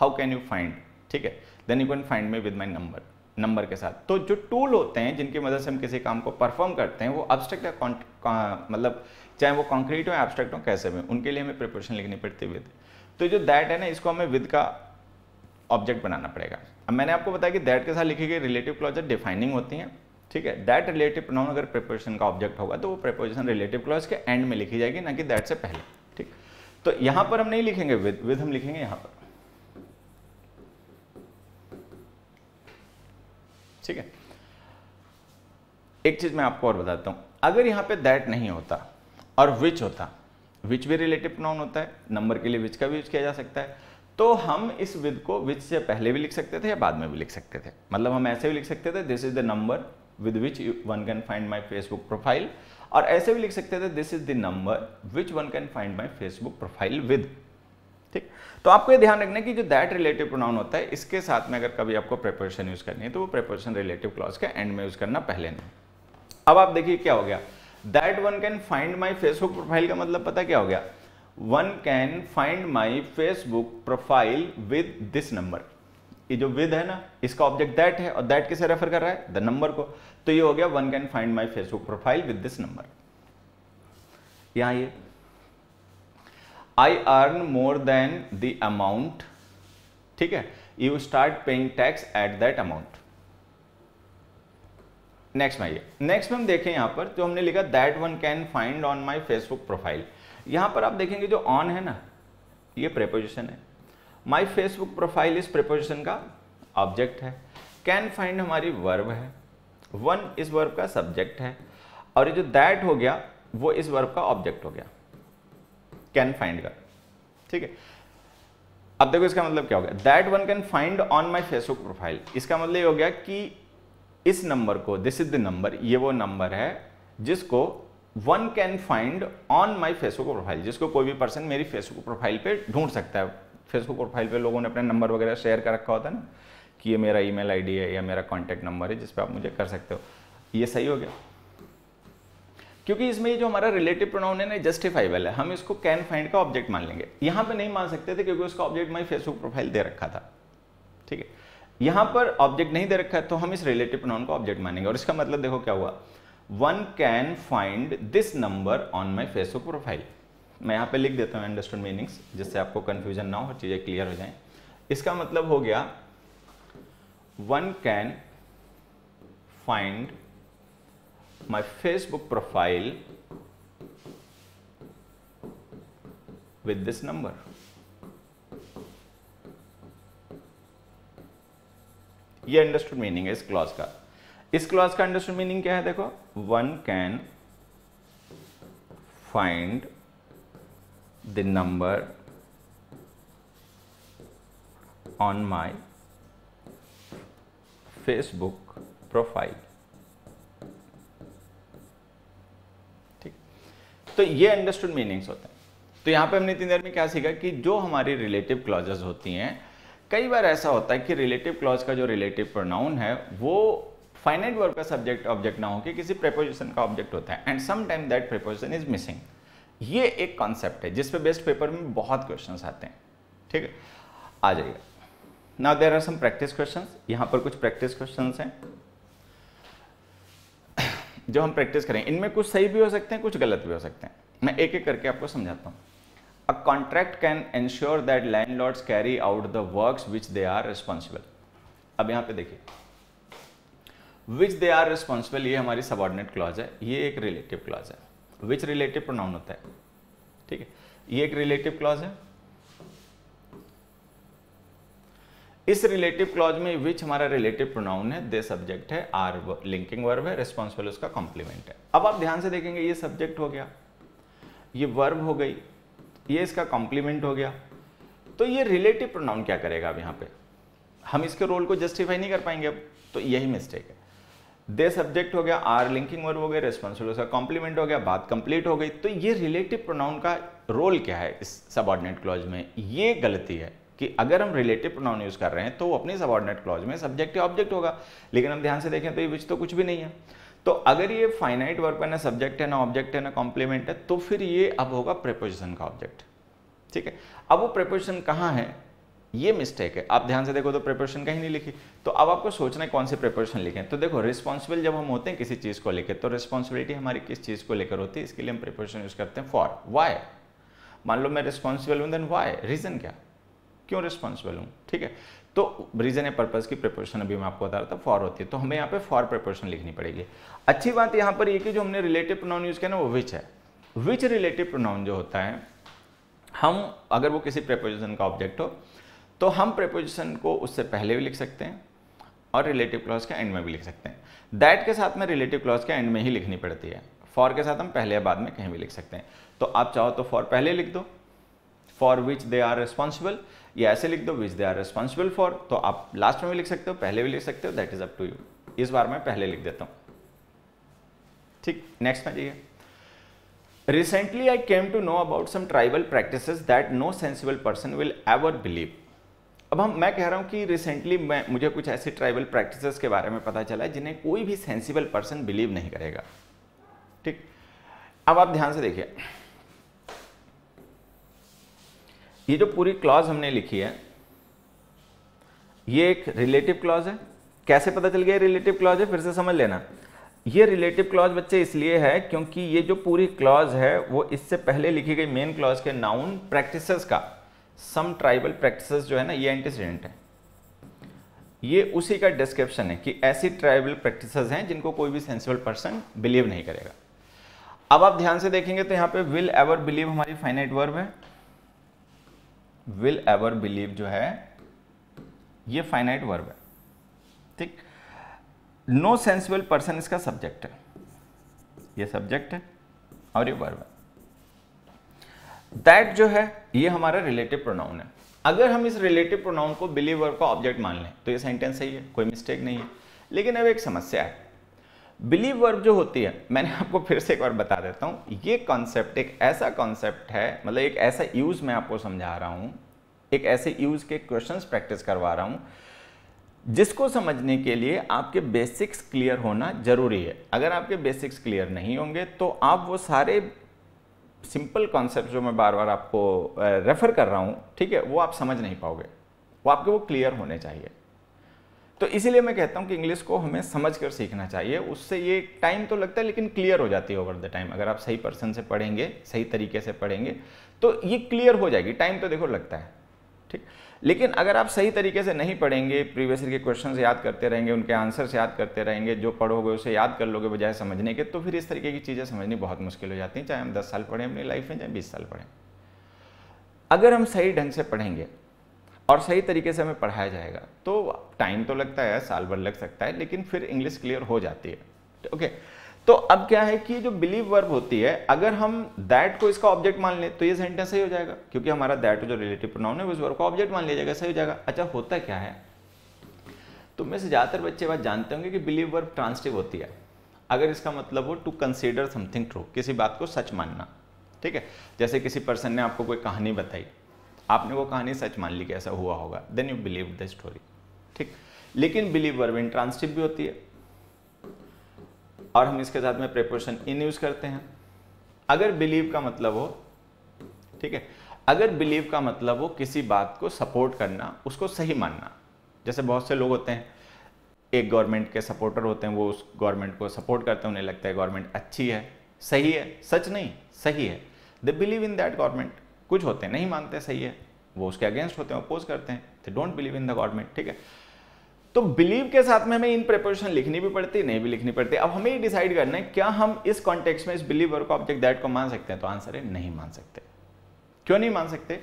हाउ कैन यू फाइंड ठीक है then you can find me with my number number के साथ तो जो टूल होते हैं जिनकी मदद से हम किसी काम को परफॉर्म करते हैं वो एब्स्ट्रैक्ट या मतलब चाहे वो कॉन्क्रीट हो या एब्स्ट्रैक्ट हो कैसे भी उनके लिए हमें प्रिपरेशन लिखनी पड़ती है विद तो जो दैट है ना इसको हमें विद का ऑब्जेक्ट बनाना पड़ेगा अब मैंने आपको बताया कि दैट के साथ लिखी गई रिलेटिव क्लॉजर डिफाइनिंग होती हैं ठीक है दैट रिलेटिव प्रोनाउन अगर प्रिपोजिशन का ऑब्जेक्ट होगा तो वो प्रिपोजिशन रिलेटिव क्लॉज के एंड में लिखी जाएगी ना कि दैट से पहले ठीक तो यहां पर हम नहीं लिखेंगे विद विद हम लिखेंगे यहां पर ठीक है एक चीज मैं आपको और बताता हूं अगर यहां पे दैट नहीं होता और विच होता विच भी रिलेटिव प्रोनाउन होता है नंबर के लिए विच का भी यूज किया जा सकता है तो हम इस विद को विच से पहले भी लिख सकते थे या बाद में भी लिख सकते थे मतलब हम ऐसे भी लिख सकते थे this is the number with which one can find my Facebook profile और ऐसे भी लिख सकते थे this is the number which one can find my Facebook profile with ठीक तो आपको ये ध्यान रखना कि जो दैट रिलेटिव प्रोनाउन होता है इसके साथ में अगर कभी आपको प्रेपोजिशन यूज करनी है तो वो प्रेपोजिशन रिलेटिव क्लॉज के एंड में यूज करना पहले नहीं अब आप देखिए क्या हो गया that one can find my Facebook profile का मतलब पता क्या हो गया one can find my Facebook profile with this number ये जो विद है ना इसका ऑब्जेक्ट दैट है और दैट किसे रेफर कर रहा है द नंबर को तो ये हो गया one can find my Facebook profile with this number यहां ये I earn more than the amount ठीक है you start paying tax at that amount next में ये नेक्स्ट में हम देखें यहां पर तो हमने लिखा that one can find on my Facebook profile यहां पर आप देखेंगे जो ऑन है ना ये प्रेपोजिशन है माई फेसबुक प्रोफाइल इस प्रेपोजिशन का ऑब्जेक्ट है कैन फाइंड हमारी वर्ब है वन इस वर्ब का सब्जेक्ट है और ये जो दैट हो गया वो इस वर्ब का ऑब्जेक्ट हो गया कैन फाइंड का ठीक है अब देखो इसका मतलब क्या हो गया that one can find on my Facebook profile इसका मतलब ये हो गया कि इस नंबर को दिस इज द नंबर ये वो नंबर है जिसको one can find on my Facebook profile जिसको कोई भी पर्सन मेरी फेसबुक प्रोफाइल पे ढूंढ सकता है फेसबुक प्रोफाइल पे लोगों ने अपना नंबर वगैरह शेयर कर रखा होता है ना कि ये मेरा आई डी है या मेरा कॉन्टैक्ट नंबर है जिस पर आप मुझे कर सकते हो ये सही हो गया क्योंकि इसमें ये जो हमारा रिलेटिव प्रोनाउन है ना जस्टिफाइबल है हम इसको कैन फाइंड का ऑब्जेक्ट मान लेंगे यहाँ पर नहीं मान सकते थे क्योंकि उसका ऑब्जेक्ट माई फेसबुक प्रोफाइल दे रखा था ठीक है यहाँ पर ऑब्जेक्ट नहीं दे रखा है तो हम इस रिलेटिव प्रोनाउन का ऑब्जेक्ट मानेंगे और इसका मतलब देखो क्या हुआ one can find this number on my Facebook profile मैं यहाँ पे लिख देता हूँ अंडरस्टैंड मीनिंग्स जिससे आपको कन्फ्यूजन ना हो चीज़ें क्लियर हो जाएं इसका मतलब हो गया one can find my Facebook profile with this number ये अंडरस्टूड मीनिंग है इस क्लॉज का इस क्लॉज का अंडरस्टूड मीनिंग क्या है देखो one can find the number on my Facebook profile ठीक तो ये अंडरस्टूड मीनिंग्स होते हैं तो यहां पे हमने इतनी देर में क्या सीखा कि जो हमारी रिलेटिव क्लॉजेस होती हैं कई बार ऐसा होता है कि रिलेटिव क्लॉज का जो रिलेटिव प्रोनाउन है वो फाइनाइट वर्ब का सब्जेक्ट ऑब्जेक्ट ना होकर किसी प्रेपोजिशन का ऑब्जेक्ट होता है and sometime that preposition is missing ये एक कॉन्सेप्ट है जिसपे बेस्ट पेपर में बहुत क्वेश्चन आते हैं ठीक है आ जाइए now there are some practice question यहाँ पर कुछ प्रैक्टिस क्वेश्चन हैं [COUGHS] जो हम प्रैक्टिस करें इनमें कुछ सही भी हो सकते हैं कुछ गलत भी हो सकते हैं मैं एक एक करके आपको समझाता हूँ a contract can ensure that landlords carry out the works which they are responsible अब यहाँ पे देखिए विच दे आर रिस्पॉन्सिबल ये हमारी सबॉर्डिनेट क्लॉज है ये एक रिलेटिव क्लॉज है विच रिलेटिव प्रोनाउन होता है ठीक है ये एक रिलेटिव क्लॉज है इस रिलेटिव क्लॉज में विच हमारा रिलेटिव प्रोनाउन है दे सब्जेक्ट है आर लिंकिंग वर्ब है रिस्पॉन्सिबल उसका कॉम्प्लीमेंट है अब आप ध्यान से देखेंगे ये सब्जेक्ट हो गया ये वर्ब हो गई ये इसका कॉम्प्लीमेंट हो गया तो ये रिलेटिव प्रोनाउन क्या करेगा अब यहां पे हम इसके रोल को जस्टिफाई नहीं कर पाएंगे अब तो यही मिस्टेक है दे सब्जेक्ट हो गया आर लिंकिंग वर्ब हो गया रेस्पॉन्सिबल हो गया कॉम्प्लीमेंट हो गया बात कंप्लीट हो गई तो ये रिलेटिव प्रोनाउन का रोल क्या है इस सबॉर्डिनेट क्लॉज में ये गलती है कि अगर हम रिलेटिव प्रोनाउन यूज़ कर रहे हैं तो वो अपनी सबॉर्डिनेट क्लॉज में सब्जेक्ट या ऑब्जेक्ट होगा लेकिन हम ध्यान से देखें तो ये बीच तो कुछ भी नहीं है तो अगर ये फाइनाइट वर्ब है ना सब्जेक्ट है ना ऑब्जेक्ट है ना कॉम्प्लीमेंट है तो फिर ये अब होगा प्रेपोजिशन का ऑब्जेक्ट ठीक है अब वो प्रेपोजिशन कहाँ है ये मिस्टेक है आप ध्यान से देखो तो प्रिपरेशन कहीं नहीं लिखी तो अब आपको सोचना है कौन से प्रिपरेशन लिखें तो देखो रिस्पॉन्सिबल जब हम होते हैं किसी चीज़ को लेकर तो रिस्पॉन्सिबिलिटी हमारी किस चीज़ को लेकर होती है इसके लिए हम प्रिपरेशन यूज़ करते हैं फॉर वाई मान लो मैं रिस्पॉन्सिबल हूँ देन वाई रीज़न क्या क्यों रिस्पॉन्सिबल हूँ ठीक है तो रीजन या पर्पज की प्रिपरेशन अभी मैं आपको बता रहा था फॉर होती है तो हमें यहाँ पे फॉर प्रिपरेशन लिखनी पड़ेगी अच्छी बात यहाँ पर ये कि जो हमने रिलेटिव प्रोनाउन यूज़ किया ना वो विच है विच रिलेटिव प्रोनाउन जो होता है हम अगर वो किसी प्रिपोजिशन का ऑब्जेक्ट हो तो हम प्रपोजिशन को उससे पहले भी लिख सकते हैं और रिलेटिव क्लॉज के एंड में भी लिख सकते हैं दैट के साथ में रिलेटिव क्लॉज के एंड में ही लिखनी पड़ती है फॉर के साथ हम पहले या बाद में कहीं भी लिख सकते हैं तो आप चाहो तो फॉर पहले लिख दो for which they are responsible या ऐसे लिख दो which they are responsible for तो आप लास्ट में भी लिख सकते हो पहले भी लिख सकते हो that is up to you इस बार मैं पहले लिख देता हूं ठीक नेक्स्ट में जाइए recently I came to know about some tribal practice that no sensible person will ever believe अब हम मैं कह रहा हूँ कि रिसेंटली मैं मुझे कुछ ऐसे ट्राइबल प्रैक्टिसेस के बारे में पता चला जिन्हें कोई भी सेंसिबल पर्सन बिलीव नहीं करेगा ठीक अब आप ध्यान से देखिए ये जो पूरी क्लॉज हमने लिखी है ये एक रिलेटिव क्लॉज है कैसे पता चल गया रिलेटिव क्लॉज है फिर से समझ लेना ये रिलेटिव क्लॉज बच्चे इसलिए है क्योंकि ये जो पूरी क्लॉज है वो इससे पहले लिखी गई मेन क्लॉज के नाउन प्रैक्टिसेस का सम ट्राइबल प्रैक्टिस जो है ना ये एंटीसीडेंट है ये उसी का डिस्क्रिप्शन है कि ऐसी ट्राइबल प्रैक्टिस हैं जिनको कोई भी सेंसिबल पर्सन बिलीव नहीं करेगा अब आप ध्यान से देखेंगे तो यहां पे विल एवर बिलीव हमारी फाइनाइट वर्ब है विल एवर बिलीव जो है ये फाइनाइट वर्ब है ठीक नो सेंसिबल पर्सन इसका सब्जेक्ट है ये सब्जेक्ट है और ये वर्ब है दैट जो है ये हमारा रिलेटिव प्रोनाउन है अगर हम इस रिलेटिव प्रोनाउन को बिलीव का ऑब्जेक्ट मान लें तो ये सेंटेंस सही है कोई मिस्टेक नहीं है लेकिन अब एक समस्या है बिलीव वर्ब जो होती है मैंने आपको फिर से एक बार बता देता हूँ ये कॉन्सेप्ट एक ऐसा कॉन्सेप्ट है मतलब एक ऐसा यूज़ मैं आपको समझा रहा हूँ एक ऐसे यूज़ के क्वेश्चंस प्रैक्टिस करवा रहा हूँ जिसको समझने के लिए आपके बेसिक्स क्लियर होना ज़रूरी है अगर आपके बेसिक्स क्लियर नहीं होंगे तो आप वो सारे सिंपल कॉन्सेप्ट जो मैं बार बार आपको रेफ़र कर रहा हूँ ठीक है वो आप समझ नहीं पाओगे वो आपके वो क्लियर होने चाहिए तो इसीलिए मैं कहता हूँ कि इंग्लिश को हमें समझ कर सीखना चाहिए उससे ये टाइम तो लगता है लेकिन क्लियर हो जाती है ओवर द टाइम अगर आप सही पर्सन से पढ़ेंगे सही तरीके से पढ़ेंगे तो ये क्लियर हो जाएगी टाइम तो देखो लगता है ठीक लेकिन अगर आप सही तरीके से नहीं पढ़ेंगे प्रीवियस ईयर के क्वेश्चन याद करते रहेंगे उनके आंसर्स याद करते रहेंगे जो पढ़ोगे उसे याद कर लोगे बजाय समझने के तो फिर इस तरीके की चीज़ें समझनी बहुत मुश्किल हो जाती हैं चाहे हम दस साल पढ़ें अपनी लाइफ में चाहे बीस साल पढ़ें अगर हम सही ढंग से पढ़ेंगे और सही तरीके से हमें पढ़ाया जाएगा तो टाइम तो लगता है साल भर लग सकता है लेकिन फिर इंग्लिश क्लियर हो जाती है ओके तो, okay. तो अब क्या है कि जो बिलीव वर्ब होती है अगर हम दैट को इसका ऑब्जेक्ट मान लें तो ये सेंटेंस सही हो जाएगा क्योंकि हमारा दैट जो रिलेटिव प्रोनाउन है उस वर्ब को ऑब्जेक्ट मान लिया जाएगा सही हो जाएगा अच्छा होता क्या है तो मैं से ज़्यादातर बच्चे बात जानते होंगे कि बिलीव वर्ब ट्रांसटिव होती है अगर इसका मतलब हो टू कंसिडर समथिंग ट्रू किसी बात को सच मानना ठीक है जैसे किसी पर्सन ने आपको कोई कहानी बताई आपने वो कहानी सच मान ली कि ऐसा हुआ होगा then you believe the story ठीक लेकिन बिलीव वर्ब इंट्रांसटिव भी होती है और हम इसके साथ में प्रेपोजिशन इन यूज़ करते हैं अगर बिलीव का मतलब हो ठीक है अगर बिलीव का मतलब हो किसी बात को सपोर्ट करना उसको सही मानना जैसे बहुत से लोग होते हैं एक गवर्नमेंट के सपोर्टर होते हैं वो उस गवर्नमेंट को सपोर्ट करते हैं उन्हें लगता है गवर्नमेंट अच्छी है सही है सच नहीं सही है they believe in that government कुछ होते हैं नहीं मानते सही है वो उसके अगेंस्ट होते हैं अपोज करते हैं they don't believe in the government ठीक है तो बिलीव के साथ में हमें इन प्रिपोजिशन लिखनी भी पड़ती नहीं भी लिखनी पड़ती अब हमें डिसाइड करना है क्या हम इस कॉन्टेक्स में इस बिलीव और को ऑब्जेक्ट दैट को मान सकते हैं तो आंसर है नहीं मान सकते क्यों नहीं मान सकते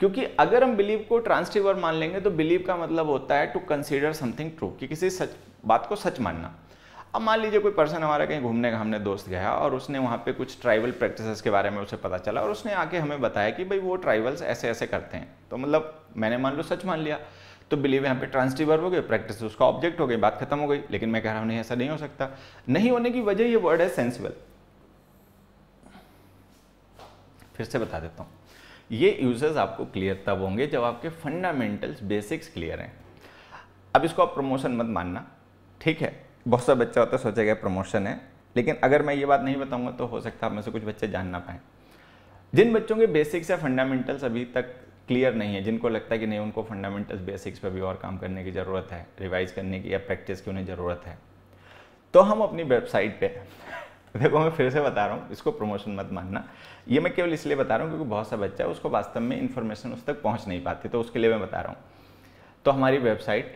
क्योंकि अगर हम बिलीव को ट्रांसटिव और मान लेंगे तो बिलीव का मतलब होता है टू कंसिडर समथिंग ट्रू कि किसी सच बात को सच मानना अब मान लीजिए कोई पर्सन हमारा कहीं घूमने का हमने दोस्त गया और उसने वहाँ पे कुछ ट्राइबल प्रैक्टिसेस के बारे में उसे पता चला और उसने आके हमें बताया कि भाई वो ट्राइबल्स ऐसे ऐसे करते हैं तो मतलब मैंने मान लो सच मान लिया तो बिलीव यहाँ पे ट्रांसिटिव वर्ब हो गए प्रैक्टिस उसका ऑब्जेक्ट हो गई बात खत्म हो गई लेकिन मैं कह रहा हूँ नहीं ऐसा नहीं हो सकता नहीं होने की वजह ये वर्ड है सेंसिबल फिर से बता देता हूँ ये यूजर्स आपको क्लियर तब होंगे जब आपके फंडामेंटल्स बेसिक्स क्लियर हैं अब इसको आप प्रमोशन मत मानना ठीक है बहुत सा बच्चा होता है सोचेगा प्रमोशन है लेकिन अगर मैं ये बात नहीं बताऊंगा तो हो सकता है आप में से कुछ बच्चे जान ना पाए जिन बच्चों के बेसिक्स या फंडामेंटल्स अभी तक क्लियर नहीं है जिनको लगता है कि नहीं उनको फंडामेंटल्स बेसिक्स पर भी और काम करने की ज़रूरत है रिवाइज करने की या प्रैक्टिस की उन्हें ज़रूरत है तो हम अपनी वेबसाइट पे [LAUGHS] देखो मैं फिर से बता रहा हूँ इसको प्रमोशन मत मानना ये मैं केवल इसलिए बता रहा हूँ क्योंकि बहुत सा बच्चा है उसको वास्तव में इन्फॉर्मेशन उस तक पहुँच नहीं पाती तो उसके लिए मैं बता रहा हूँ तो हमारी वेबसाइट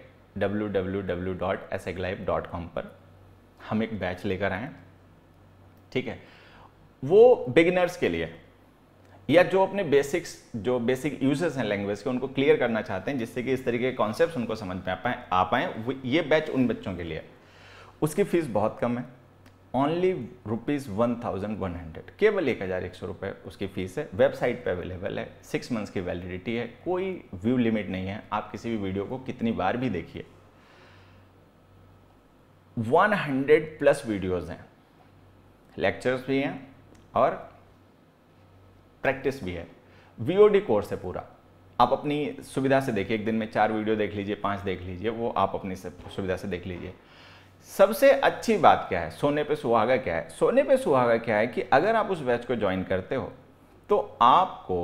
www.aseglaib.com पर हम एक बैच लेकर आए ठीक है वो बिगिनर्स के लिए या जो अपने बेसिक्स जो बेसिक यूजर्स हैं लैंग्वेज के उनको क्लियर करना चाहते हैं जिससे कि इस तरीके के कॉन्सेप्ट उनको समझ में आ पाए आ पाए ये बैच उन बच्चों के लिए उसकी फ़ीस बहुत कम है only rupees one thousand one hundred केवल एक हज़ार एक सौ रुपये उसकी फ़ीस है वेबसाइट पे अवेलेबल है सिक्स मंथ्स की वैलिडिटी है कोई व्यू लिमिट नहीं है आप किसी भी वीडियो को कितनी बार भी देखिए वन हंड्रेड प्लस वीडियोज़ हैं लेक्चर्स भी हैं और प्रैक्टिस भी है वी कोर्स है पूरा आप अपनी सुविधा से देखिए एक दिन में चार वीडियो देख लीजिए पांच देख लीजिए वो आप अपनी सुविधा से देख लीजिए सबसे अच्छी बात क्या है सोने पे सुहागा क्या है सोने पे सुहागा क्या है कि अगर आप उस बैच को ज्वाइन करते हो तो आपको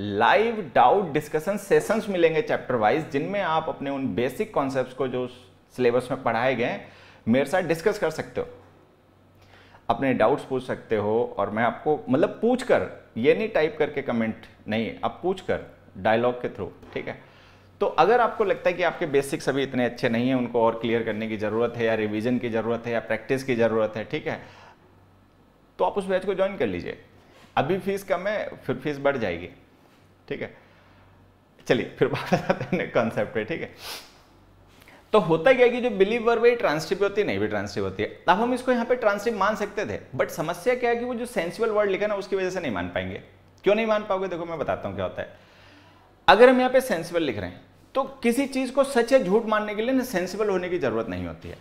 लाइव डाउट डिस्कशन सेशंस मिलेंगे चैप्टर वाइज जिनमें आप अपने उन बेसिक कॉन्सेप्ट को जो सिलेबस में पढ़ाए गए मेरे साथ डिस्कस कर सकते हो अपने डाउट्स पूछ सकते हो और मैं आपको मतलब पूछकर ये नहीं टाइप करके कमेंट नहीं है आप पूछ कर डायलॉग के थ्रू ठीक है तो अगर आपको लगता है कि आपके बेसिक्स अभी इतने अच्छे नहीं हैं उनको और क्लियर करने की ज़रूरत है या रिवीजन की ज़रूरत है या प्रैक्टिस की ज़रूरत है ठीक है तो आप उस बैच को ज्वाइन कर लीजिए अभी फीस कम है फिर फीस बढ़ जाएगी ठीक है चलिए फिर [LAUGHS] बात आते हैं कॉन्सेप्ट पे ठीक है तो होता क्या कि जो बिलीव वर्ब है ट्रांसटिव होती है नहीं भी ट्रांसिप होती है अब हम इसको यहाँ पे ट्रांसिप मान सकते थे बट समस्या क्या है कि वो जो सेंसिबल वर्ड लिखा ना उसकी वजह से नहीं मान पाएंगे क्यों नहीं मान पाओगे देखो मैं बताता हूँ क्या होता है अगर हम यहाँ पे सेंसिबल लिख रहे हैं तो किसी चीज को सच या झूठ मानने के लिए ना सेंसिबल होने की जरूरत नहीं होती है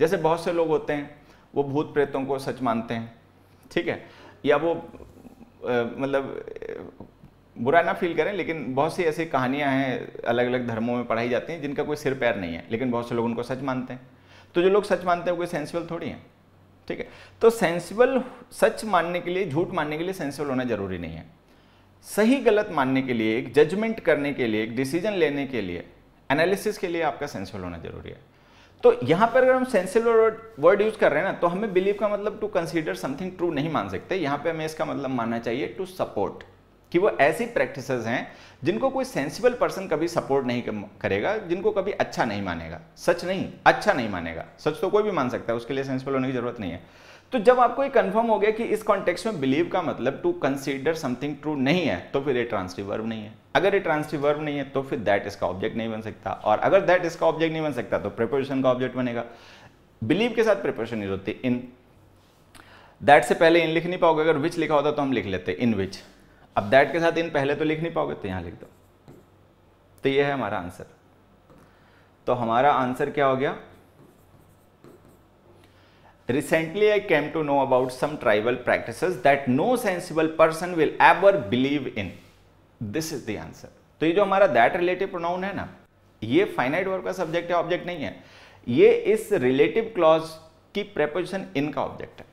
जैसे बहुत से लोग होते हैं वो भूत प्रेतों को सच मानते हैं ठीक है या वो मतलब बुरा ना फील करें लेकिन बहुत सी ऐसी कहानियाँ हैं अलग अलग धर्मों में पढ़ाई जाती हैं जिनका कोई सिर पैर नहीं है लेकिन बहुत से लोग उनको सच मानते हैं तो जो लोग सच मानते हैं वो सेंसिबल थोड़ी हैं ठीक है तो सेंसिबल सच मानने के लिए झूठ मानने के लिए सेंसिबल होना ज़रूरी नहीं है सही गलत मानने के लिए एक जजमेंट करने के लिए एक डिसीजन लेने के लिए एनालिसिस के लिए आपका सेंसिबल होना ज़रूरी है तो यहाँ पर अगर हम सेंसिबल वर्ड यूज़ कर रहे हैं ना तो हमें बिलीव का मतलब टू कंसीडर समथिंग ट्रू नहीं मान सकते यहाँ पे हमें इसका मतलब मानना चाहिए टू सपोर्ट कि वो ऐसी प्रैक्टिस हैं जिनको कोई सेंसिबल पर्सन कभी सपोर्ट नहीं करेगा जिनको कभी अच्छा नहीं मानेगा सच नहीं अच्छा नहीं मानेगा सच तो कोई भी मान सकता है उसके लिए सेंसिबल होने की जरूरत नहीं है तो जब आपको ये कंफर्म हो गया कि इस कॉन्टेक्स्ट में बिलीव का मतलब टू कंसीडर समथिंग ट्रू नहीं है तो फिर ये ट्रांसटिव वर्ब नहीं है अगर ये ट्रांसटिव वर्ब नहीं है तो फिर दैट इसका ऑब्जेक्ट नहीं बन सकता और अगर दैट इसका ऑब्जेक्ट नहीं बन सकता तो प्रिपोजिशन का ऑब्जेक्ट बनेगा बिलीव के साथ प्रिपोजिशन नहीं होती इन दैट से पहले इन लिख नहीं पाओगे अगर विच लिखा होता तो हम लिख लेते इन विच अब दैट के साथ इन पहले तो लिख नहीं पाओगे तो यहां लिख दो तो ये है हमारा आंसर तो हमारा आंसर क्या हो गया recently I came to know about some tribal practice that no sensible person will ever believe in this is the answer तो ये जो हमारा दैट रिलेटिव प्रोनाउन है ना ये फाइनाइट वर्क का सब्जेक्ट है ऑब्जेक्ट नहीं है ये इस रिलेटिव क्लॉज की प्रेपोजिशन इनका ऑब्जेक्ट है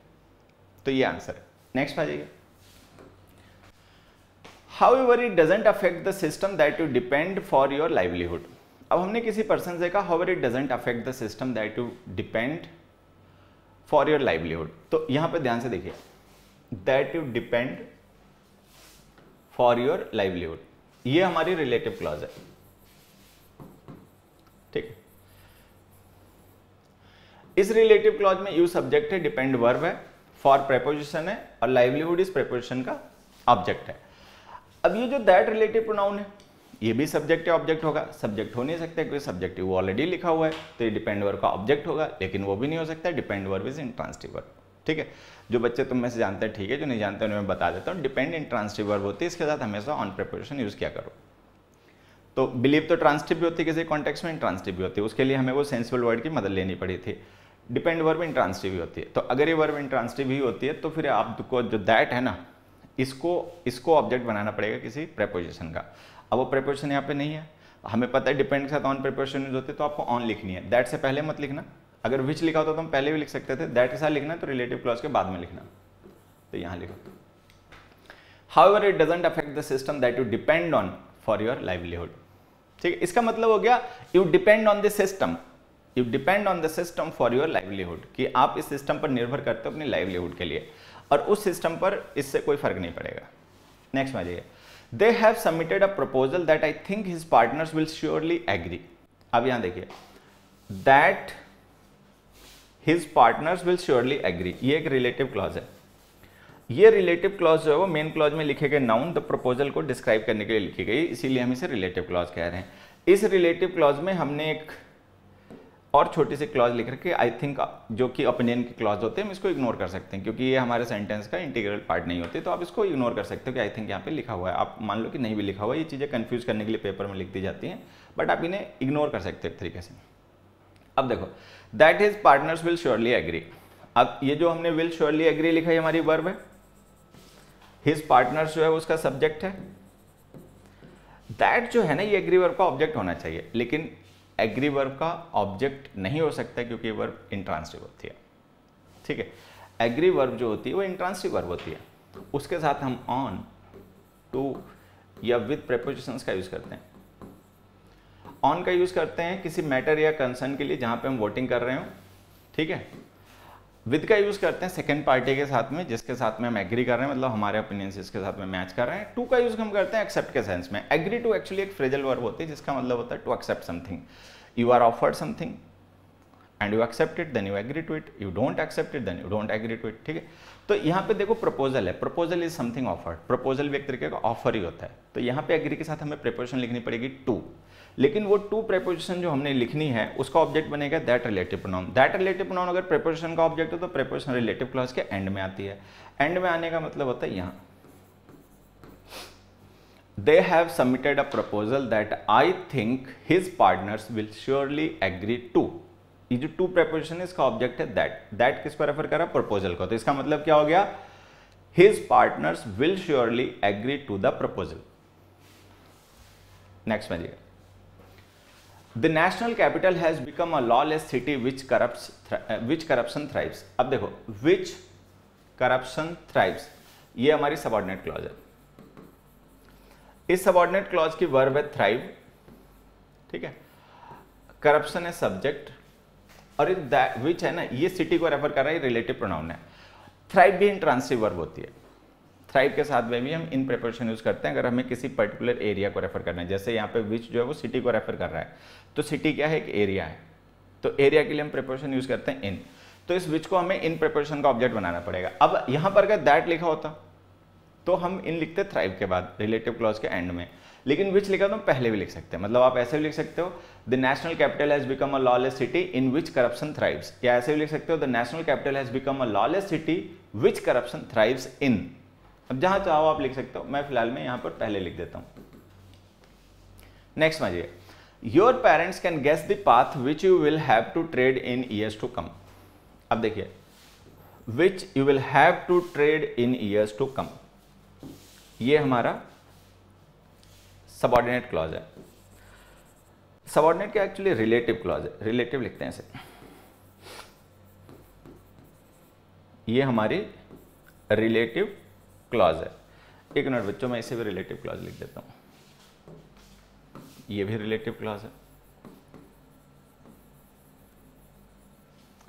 तो ये आंसर है नेक्स्ट आ जाइए however it doesn't affect the system that you depend for your livelihood अब हमने किसी पर्सन से कहा however it doesn't affect the system that you depend for your livelihood तो यहाँ पे ध्यान से देखिए that you depend for your livelihood ये हमारी रिलेटिव क्लॉज है ठीक इस रिलेटिव क्लॉज में यू सब्जेक्ट है डिपेंड वर्ब है फॉर प्रेपोजिशन है और लाइवलीहुड इस प्रेपोजिशन का ऑब्जेक्ट है अब ये जो दैट रिलेटिव प्रोनाउन है ये भी सब्जेक्ट या ऑब्जेक्ट होगा सब्जेक्ट हो नहीं सकता क्योंकि सब्जेक्टिव वो ऑलरेडी लिखा हुआ है तो ये डिपेंड वर्ग का ऑब्जेक्ट होगा लेकिन वो भी नहीं हो सकता डिपेंड वर्ग इज इंट्रांसटिव वर्ग ठीक है जो बच्चे तुम में से जानते हैं ठीक है जो नहीं जानते उन्हें मैं बता देता हूँ डिपेंड इंट्रांसटिव वर्ब होती है इसके साथ हमेशा ऑन प्रिपरेशन यूज़ किया करो तो बिलीव तो ट्रांसटिव भी होती है किसी कॉन्टेक्स में इंट्रांसटिव भी होती है उसके लिए हमें वो सेंसिबल वर्ड की मदद लेनी पड़ी थी डिपेंड वर्ब इंट्रांसटिव ही होती है तो अगर ये वर्ब इंट्रांसटिव ही होती है तो फिर आपको जो दैट है ना इसको इसको ऑब्जेक्ट बनाना पड़ेगा किसी प्रेपोजिशन का अब वो प्रेपोजिशन यहाँ पे नहीं है हमें पता है डिपेंड के साथ ऑन प्रेपोजिशन यूज होते तो आपको ऑन लिखनी है दैट से पहले मत लिखना अगर विच लिखा होता तो हम पहले भी लिख सकते थे दैट के साथ लिखना तो रिलेटिव क्लॉज के बाद में लिखना तो यहाँ लिखो however it doesn't affect the system that you depend on for your livelihood ठीक है इसका मतलब हो गया you depend on the system you depend on the system for your livelihood कि आप इस सिस्टम पर निर्भर करते हो अपनी लाइवलीहुड के लिए और उस सिस्टम पर इससे कोई फर्क नहीं पड़ेगा नेक्स्ट में आइए they have submitted a proposal that I think his partners will surely agree अब यहां देखिए that his partners will surely agree ये एक रिलेटिव क्लॉज है ये रिलेटिव क्लॉज जो है वो मेन क्लॉज में लिखे गए नाउन द प्रपोजल को डिस्क्राइब करने के लिए लिखी गई इसीलिए हम इसे रिलेटिव क्लॉज कह रहे हैं इस रिलेटिव क्लॉज में हमने एक और छोटी सी क्लॉज लिख के आई थिंक जो कि ओपिनियन के क्लॉज होते हैं हम इसको इग्नोर कर सकते हैं क्योंकि ये हमारे सेंटेंस का इंटीग्रल पार्ट नहीं होते तो आप इसको इग्नोर कर सकते हो कि आई थिंक यहाँ पे लिखा हुआ है आप मान लो कि नहीं भी लिखा हुआ ये चीज़ें कन्फ्यूज करने के लिए पेपर में लिख दी जाती हैं बट आप इन्हें इग्नोर कर सकते हो एक तरीके से अब देखो that is partners will surely agree अब ये जो हमने विल श्योरली एग्री लिखा है हमारी वर्ब है हिज पार्टनर्स जो है उसका सब्जेक्ट है दैट जो है ना ये एग्री वर्ब का ऑब्जेक्ट होना चाहिए लेकिन एग्री वर्ब का ऑब्जेक्ट नहीं हो सकता क्योंकि वर्ब इंट्रांसिव होती है ठीक है एग्री वर्ब जो होती है वो इंट्रांसिव वर्ब होती है उसके साथ हम ऑन टू या विथ प्रपोजिशंस का यूज़ करते हैं ऑन का यूज़ करते हैं किसी मैटर या कंसर्न के लिए जहां पे हम वोटिंग कर रहे हो ठीक है विद का यूज़ करते हैं सेकेंड पार्टी के साथ में जिसके साथ में हम एग्री कर रहे हैं मतलब हमारे ओपिनियंस इसके साथ में मैच कर रहे हैं टू का यूज़ हम करते हैं एक्सेप्ट के सेंस में एग्री टू एक्चुअली एक फ्रेजल वर्ब होती है जिसका मतलब होता है to accept something you are offered something and you accept it then you agree to it you don't accept it then you don't agree to it ठीक है तो यहाँ पे देखो प्रपोजल है proposal is something offered proposal भी एक तरीके का ऑफर ही होता है तो यहाँ पे एग्री के साथ हमें प्रपोजन लिखनी पड़ेगी टू लेकिन वो टू प्रेपोजिशन जो हमने लिखनी है उसका ऑब्जेक्ट बनेगा that relative pronoun that relative pronoun अगर प्रेपोजिशन का ऑब्जेक्ट हो तो प्रेपोजिशन रिलेटिव क्लॉज के एंड में आती है एंड में आने का मतलब होता है यहां they have submitted a proposal that I think his partners will surely agree to ये जो टू प्रेपोजिशन इसका ऑब्जेक्ट है दैट दैट किस पर रेफर है प्रपोजल को तो इसका मतलब क्या हो गया his partners will surely agree to the proposal next में the national capital has become a lawless city which corrupt which corruption thrives अब देखो विच करप्शन थ्राइव्स ये हमारी सबॉर्डिनेट क्लॉज है इस सबॉर्डिनेट क्लॉज की वर्ब है थ्राइव ठीक है करप्शन है सब्जेक्ट और विच है ना ये सिटी को रेफर कर रहा है रिलेटिव प्रोनाउन है थ्राइव भी इंट्रांसिव वर्ब होती है थ्राइव के साथ में भी हम इन प्रिपोजिशन यूज़ करते हैं अगर हमें किसी पर्टिकुलर एरिया को रेफर करना है जैसे यहाँ पे विच जो है वो सिटी को रेफर कर रहा है तो सिटी क्या है एक एरिया है तो एरिया के लिए हम प्रिपोजिशन यूज़ करते हैं इन तो इस विच को हमें इन प्रिपोजिशन का ऑब्जेक्ट बनाना पड़ेगा अब यहाँ पर अगर दैट लिखा होता तो हम इन लिखते थ्राइव के बाद रिलेटिव क्लॉज के एंड में लेकिन विच लिखा तो हम पहले भी लिख सकते हैं मतलब आप ऐसे भी लिख सकते हो the national capital has become a lawless city in which corruption thrives या ऐसे भी लिख सकते हो the national capital has become a lawless city which corruption thrives in अब जहां चाहो आप लिख सकते हो मैं फिलहाल में यहां पर पहले लिख देता हूं नेक्स्ट मजिए your parents can guess the path which you will have to tread in years to come अब देखिए which you will have to tread in years to come ये हमारा सबॉर्डिनेट क्लॉज है सबॉर्डिनेट क्या एक्चुअली रिलेटिव क्लॉज है relative लिखते हैं इसे ये हमारी रिलेटिव क्लॉज है एक मिनट बच्चों मैं इसे भी रिलेटिव क्लॉज लिख देता हूँ ये भी रिलेटिव क्लॉज है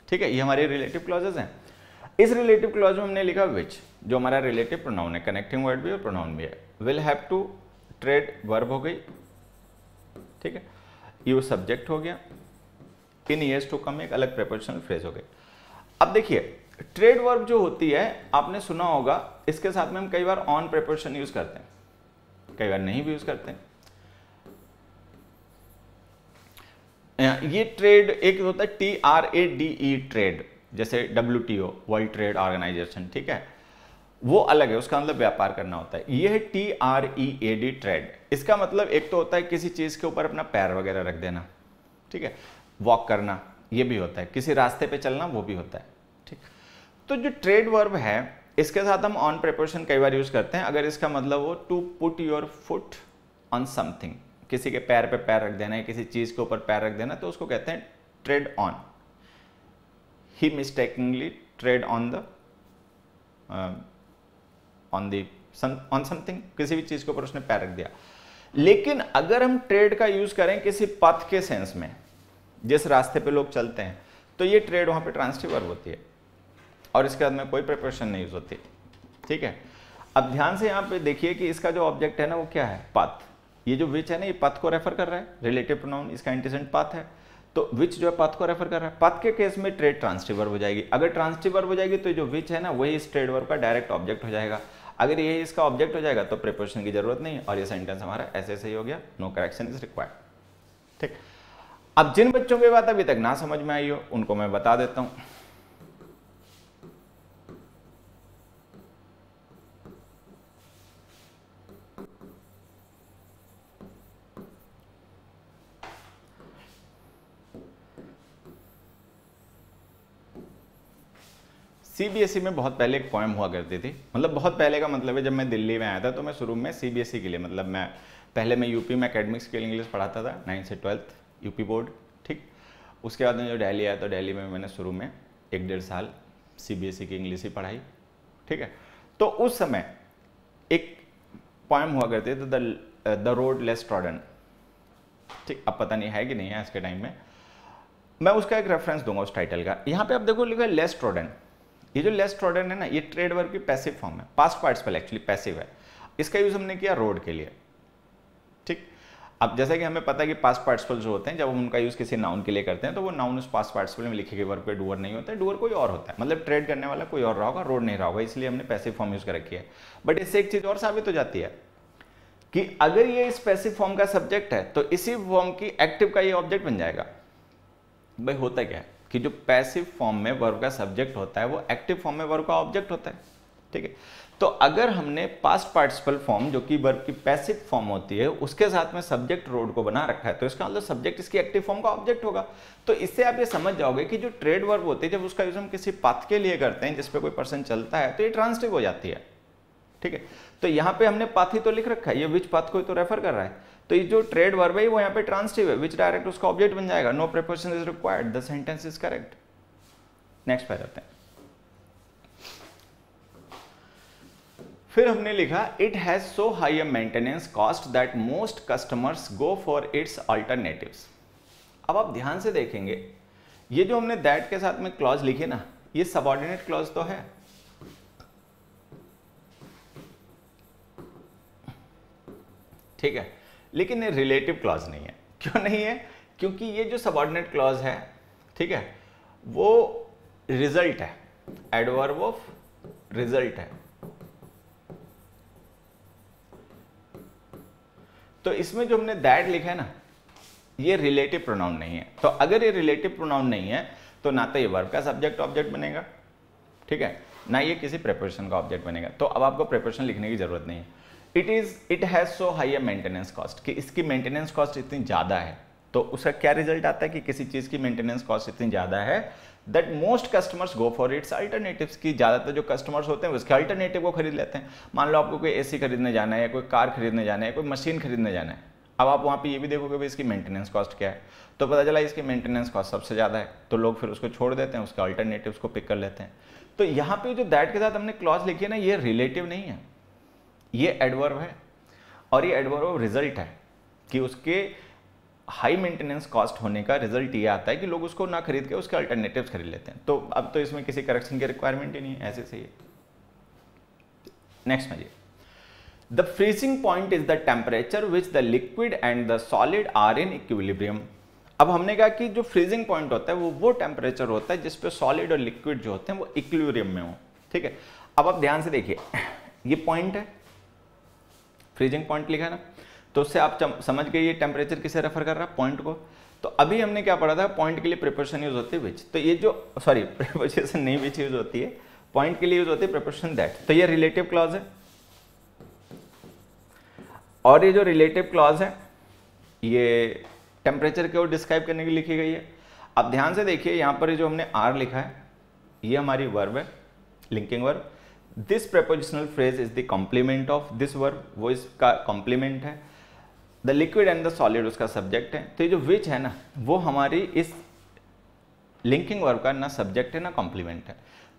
ठीक है ये हमारे रिलेटिव क्लॉजेज हैं इस रिलेटिव क्लॉज में हमने लिखा विच जो हमारा रिलेटिव प्रोनाउन है कनेक्टिंग वर्ड भी और प्रोनाउन भी है will have to tread verb हो गई ठीक है यू सब्जेक्ट हो गया इन ईयर्स टू कम एक अलग प्रपोजिशनल फ्रेज हो गई अब देखिए ट्रेड वर्ब जो होती है आपने सुना होगा इसके साथ में हम कई बार ऑन प्रिपरेशन यूज करते हैं कई बार नहीं भी यूज करते हैं ये ट्रेड एक होता है T R A D E trade जैसे W T O world trade organisation ठीक है वो अलग है उसका मतलब व्यापार करना होता है ये है T R E A D tread इसका मतलब एक तो होता है किसी चीज़ के ऊपर अपना पैर वगैरह रख देना ठीक है वॉक करना ये भी होता है किसी रास्ते पे चलना वो भी होता है तो जो ट्रेड वर्ब है इसके साथ हम ऑन प्रेपोजिशन कई बार यूज़ करते हैं अगर इसका मतलब हो to put your foot on something किसी के पैर पे पैर रख देना है किसी चीज़ के ऊपर पैर रख देना तो उसको कहते हैं tread on he mistakingly tread on the on the on something किसी भी चीज़ के ऊपर उसने पैर रख दिया लेकिन अगर हम ट्रेड का यूज़ करें किसी पथ के सेंस में जिस रास्ते पे लोग चलते हैं तो ये ट्रेड वहां पे ट्रांसटिवर्ब होती है और इसके बाद में कोई प्रिपरेशन नहीं यूज होती ठीक है अब ध्यान से यहाँ पे देखिए कि इसका जो ऑब्जेक्ट है ना वो क्या है पथ ये जो विच है ना ये पथ को रेफर कर रहा है रिलेटिव प्रोनाउन इसका इंटीसेंट पथ है तो विच जो है पथ को रेफर कर रहा है पथ के केस में ट्रेड ट्रांसटिवर हो जाएगी अगर ट्रांसटिवर हो जाएगी तो जो विच है ना वही इस ट्रेड वर्ब का डायरेक्ट ऑब्जेक्ट हो जाएगा अगर ये इसका ऑब्जेक्ट हो जाएगा तो प्रिपरेशन की जरूरत नहीं और ये सेंटेंस हमारा ऐसे ऐसे ही हो गया नो करेक्शन इज रिक्वायर्ड ठीक अब जिन बच्चों की बात अभी तक ना समझ में आई हो उनको मैं बता देता हूँ सीबीएसई e में बहुत पहले एक पोएम हुआ करती थी मतलब बहुत पहले का मतलब है जब मैं दिल्ली में आया था तो मैं शुरू में सीबीएसई e के लिए मतलब मैं पहले मैं यूपी में अकेडमिक्स के लिए इंग्लिश पढ़ाता था नाइन्थ से ट्वेल्थ यूपी बोर्ड ठीक उसके बाद में जो डेली आया तो डेली में मैंने शुरू में एक डेढ़ साल ई e की इंग्लिश ही पढ़ाई ठीक है तो उस समय एक पॉइंट हुआ करते थे the the road less trodden ठीक अब पता नहीं है कि नहीं है आज के टाइम में मैं उसका एक रेफरेंस दूंगा उस टाइटल का यहाँ पे आप देखो लिखा है लेस ट्रॉडन ये जो लेस ट्रॉडन है ना ये ट्रेड वर्ग की पैसिव फॉर्म है पास्ट पार्टिसिपल एक्चुअली पैसिव है इसका यूज़ हमने किया रोड के लिए ठीक अब जैसा कि हमें पता है कि पास्ट पार्टिसिपल जो होते हैं जब हम उनका यूज़ किसी नाउन के लिए करते हैं तो वो नाउन उस पास पार्टिसिपल में लिखे गए वर्ग पे डूअर नहीं होता है डूअर कोई और होता है मतलब ट्रेड करने वाला कोई और रहा होगा रोड नहीं रहा होगा इसलिए हमने पैसिव फॉर्म यूज़ कर रखी है बट इससे एक चीज़ और साबित हो जाती है कि अगर ये इस पैसिव फॉर्म का सब्जेक्ट है तो इसी फॉर्म की एक्टिव का ये ऑब्जेक्ट बन जाएगा भाई होता क्या है कि जो पैसिव फॉर्म में वर्ब का सब्जेक्ट होता है वो एक्टिव फॉर्म में वर्ब का ऑब्जेक्ट होता है ठीक है तो अगर हमने पास्ट पार्टिसिपल फॉर्म जो कि वर्ब की पैसिव फॉर्म होती है उसके साथ में सब्जेक्ट रोड को बना रखा है तो इसका मतलब सब्जेक्ट इसकी एक्टिव फॉर्म का ऑब्जेक्ट होगा तो इससे आप ये समझ जाओगे कि जो ट्रेड वर्ब होती है जब उसका यूज हम किसी पाथ के लिए करते हैं जिसपे कोई पर्सन चलता है तो ये ट्रांसटिव हो जाती है ठीक है तो यहाँ पे हमने पाथ ही तो लिख रखा है ये विच पाथ को तो रेफर कर रहा है तो ये जो ट्रेड वर्ब है वो यहाँ पे ट्रांसटिव है विच डायरेक्ट उसका ऑब्जेक्ट बन जाएगा no preposition is required the sentence is correct next पे जाते हैं फिर हमने लिखा it has so high a maintenance cost that most customers go for its alternatives अब आप ध्यान से देखेंगे ये जो हमने दैट के साथ में क्लॉज लिखे ना ये सबॉर्डिनेट क्लॉज तो है ठीक है लेकिन ये रिलेटिव क्लॉज नहीं है [LAUGHS] क्यों नहीं है क्योंकि ये जो सबॉर्डिनेट क्लॉज है ठीक है वो रिजल्ट है एडवर्ब ऑफ रिजल्ट है तो इसमें जो हमने दैट लिखा है ना ये रिलेटिव प्रोनाउन नहीं है तो अगर ये रिलेटिव प्रोनाउन नहीं है तो ना तो ये वर्ब का सब्जेक्ट ऑब्जेक्ट बनेगा ठीक है ना ये किसी प्रेपरेशन का ऑब्जेक्ट बनेगा तो अब आपको प्रेपरेशन लिखने की जरूरत नहीं है it is it has so high maintenance cost कि इसकी मेंटेनेंस कॉस्ट इतनी ज़्यादा है तो उसका क्या रिजल्ट आता है कि किसी चीज़ की मेंटेनेंस कॉस्ट इतनी ज़्यादा है that most customers go for its alternatives की ज़्यादातर जो कस्टमर्स होते हैं उसके अल्टरनेटिव को खरीद लेते हैं मान लो आपको कोई एसी खरीदने जाना है या कोई कार खरीदने जाना है कोई मशीन खरीदने जाना है अब आप वहाँ पे ये भी देखोगे भाई इसकी मेंटेनेंस कॉस्ट क्या है तो पता चला इसकी मेंटेनेंस कॉस्ट सबसे ज़्यादा है तो लोग फिर उसको छोड़ देते हैं उसके अल्टरनेटिव को पिक कर लेते हैं तो यहाँ पे जो दैट के साथ हमने क्लॉज लिखी है ना ये रिलेटिव नहीं है ये एडवर्व है और ये एडवर्व रिजल्ट है कि उसके हाई मेंटेनेंस कॉस्ट होने का रिजल्ट ये आता है कि लोग उसको ना खरीद के उसके अल्टरनेटिव खरीद लेते हैं तो अब तो इसमें किसी करेक्शन की रिक्वायरमेंट ही नहीं है ऐसे सही है नेक्स्ट मजिए the freezing point is the temperature which the liquid and the solid are in equilibrium अब हमने कहा कि जो फ्रीजिंग पॉइंट होता है वो वो टेम्परेचर होता है जिसपे सॉलिड और लिक्विड जो होते हैं वो इक्विलिब्रियम में हो ठीक है अब आप ध्यान से देखिए ये पॉइंट है फ्रीजिंग पॉइंट लिखा ना तो उससे आप समझ गए ये टेम्परेचर किसे रेफर कर रहा है पॉइंट को तो अभी हमने क्या पढ़ा था पॉइंट के लिए प्रिपरेशन यूज होती है विच तो ये जो सॉरी प्रिपरेशन [LAUGHS] नहीं विच यूज होती है पॉइंट के लिए यूज होती है प्रिपरेशन दैट तो ये रिलेटिव क्लॉज है और ये जो रिलेटिव क्लॉज है ये टेम्परेचर को डिस्क्राइब करने के लिए लिखी गई है अब ध्यान से देखिए यहां पर जो हमने आर लिखा है ये हमारी वर्ब है linking verb this prepositional phrase is the complement of this verb वो इसका कॉम्प्लीमेंट है the liquid and the solid उसका सब्जेक्ट है तो ये जो विच है ना वो हमारी इस लिंकिंग वर्ब का ना सब्जेक्ट है ना कॉम्प्लीमेंट है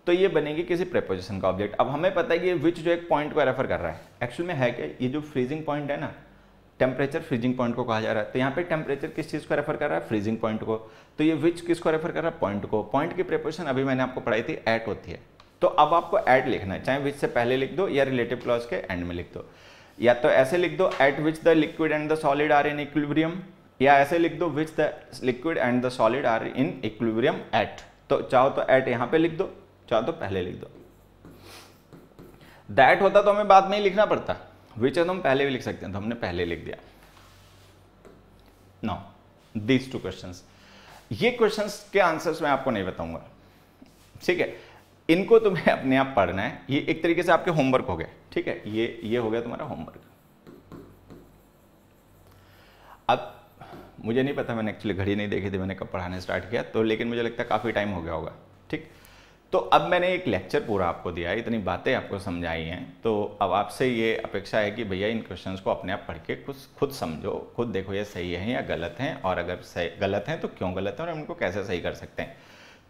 तो ये बनेगी किसी प्रपोजिशन का ऑब्जेक्ट अब हमें पता है कि विच जो एक पॉइंट को रेफर कर रहा है एक्चुअल में है क्या ये जो फ्रीजिंग पॉइंट है ना टेम्परेचर फ्रीजिंग पॉइंट को कहा जा रहा है तो यहाँ पे टेम्परेचर किस चीज़ को रेफर कर रहा है फ्रीजिंग पॉइंट को तो ये विच किसको रेफर कर रहा है पॉइंट को पॉइंट की प्रिपोजिशन अभी मैंने आपको पढ़ाई थी एट होती है तो अब आपको ऐड लिखना है चाहे विच से पहले लिख दो या रिलेटिव क्लॉज के एंड में लिख दो या तो ऐसे लिख दो at which the liquid and the solid are in equilibrium या ऐसे लिख दो which the liquid and the solid are in equilibrium at तो चाहो तो एट यहां पे लिख दो चाहो तो पहले लिख दो दैट होता तो हमें बाद में ही लिखना पड़ता विच है तो हम पहले भी लिख सकते हैं तो हमने पहले लिख दिया नो दीज टू क्वेश्चन ये क्वेश्चन के आंसर्स मैं आपको नहीं बताऊंगा ठीक है इनको तुम्हें अपने आप पढ़ना है ये एक तरीके से आपके होमवर्क हो गए ठीक है ये ये हो गया तुम्हारा होमवर्क अब मुझे नहीं पता मैंने एक्चुअली घड़ी नहीं देखी थी मैंने कब पढ़ाने स्टार्ट किया तो लेकिन मुझे लगता है काफ़ी टाइम हो गया होगा ठीक तो अब मैंने एक लेक्चर पूरा आपको दिया इतनी बातें आपको समझाई हैं तो अब आपसे ये अपेक्षा है कि भैया इन क्वेश्चंस को अपने आप पढ़ के कुछ खुद समझो खुद देखो ये सही है या गलत हैं और अगर सही गलत हैं तो क्यों गलत हैं और हम इनको कैसे सही कर सकते हैं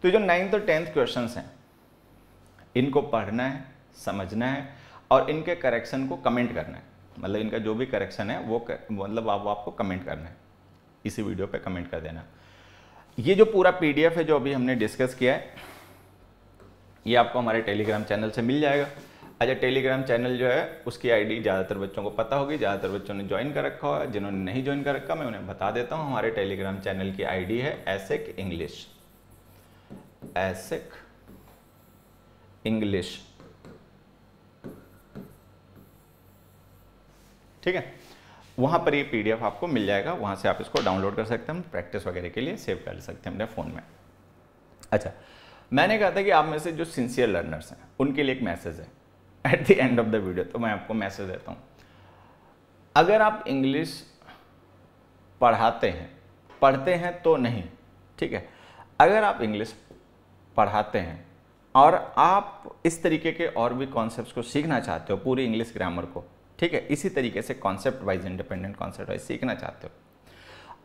तो जो नाइन्थ और टेंथ क्वेश्चन हैं इनको पढ़ना है समझना है और इनके करेक्शन को कमेंट करना है मतलब इनका जो भी करेक्शन है वो कर, मतलब आप आपको कमेंट करना है इसी वीडियो पे कमेंट कर देना ये जो पूरा पीडीएफ है जो अभी हमने डिस्कस किया है ये आपको हमारे टेलीग्राम चैनल से मिल जाएगा अच्छा टेलीग्राम चैनल जो है उसकी आईडी ज़्यादातर बच्चों को पता होगी ज़्यादातर बच्चों ने ज्वाइन कर रखा है जिन्होंने नहीं ज्वाइन कर रखा मैं उन्हें बता देता हूँ हमारे टेलीग्राम चैनल की आई है एसेक इंग्लिश एसेक इंग्लिश ठीक है वहां पर ये पीडीएफ आपको मिल जाएगा वहां से आप इसको डाउनलोड कर सकते हैं प्रैक्टिस वगैरह के लिए सेव कर सकते हैं अपने फ़ोन में अच्छा मैंने कहा था कि आप में से जो सिंसियर लर्नर्स हैं उनके लिए एक मैसेज है at the end of the video तो मैं आपको मैसेज देता हूँ अगर आप इंग्लिश पढ़ाते हैं पढ़ते हैं तो नहीं ठीक है अगर आप इंग्लिश पढ़ाते हैं और आप इस तरीके के और भी कॉन्सेप्ट को सीखना चाहते हो पूरी इंग्लिश ग्रामर को ठीक है इसी तरीके से concept wise independent concept wise सीखना चाहते हो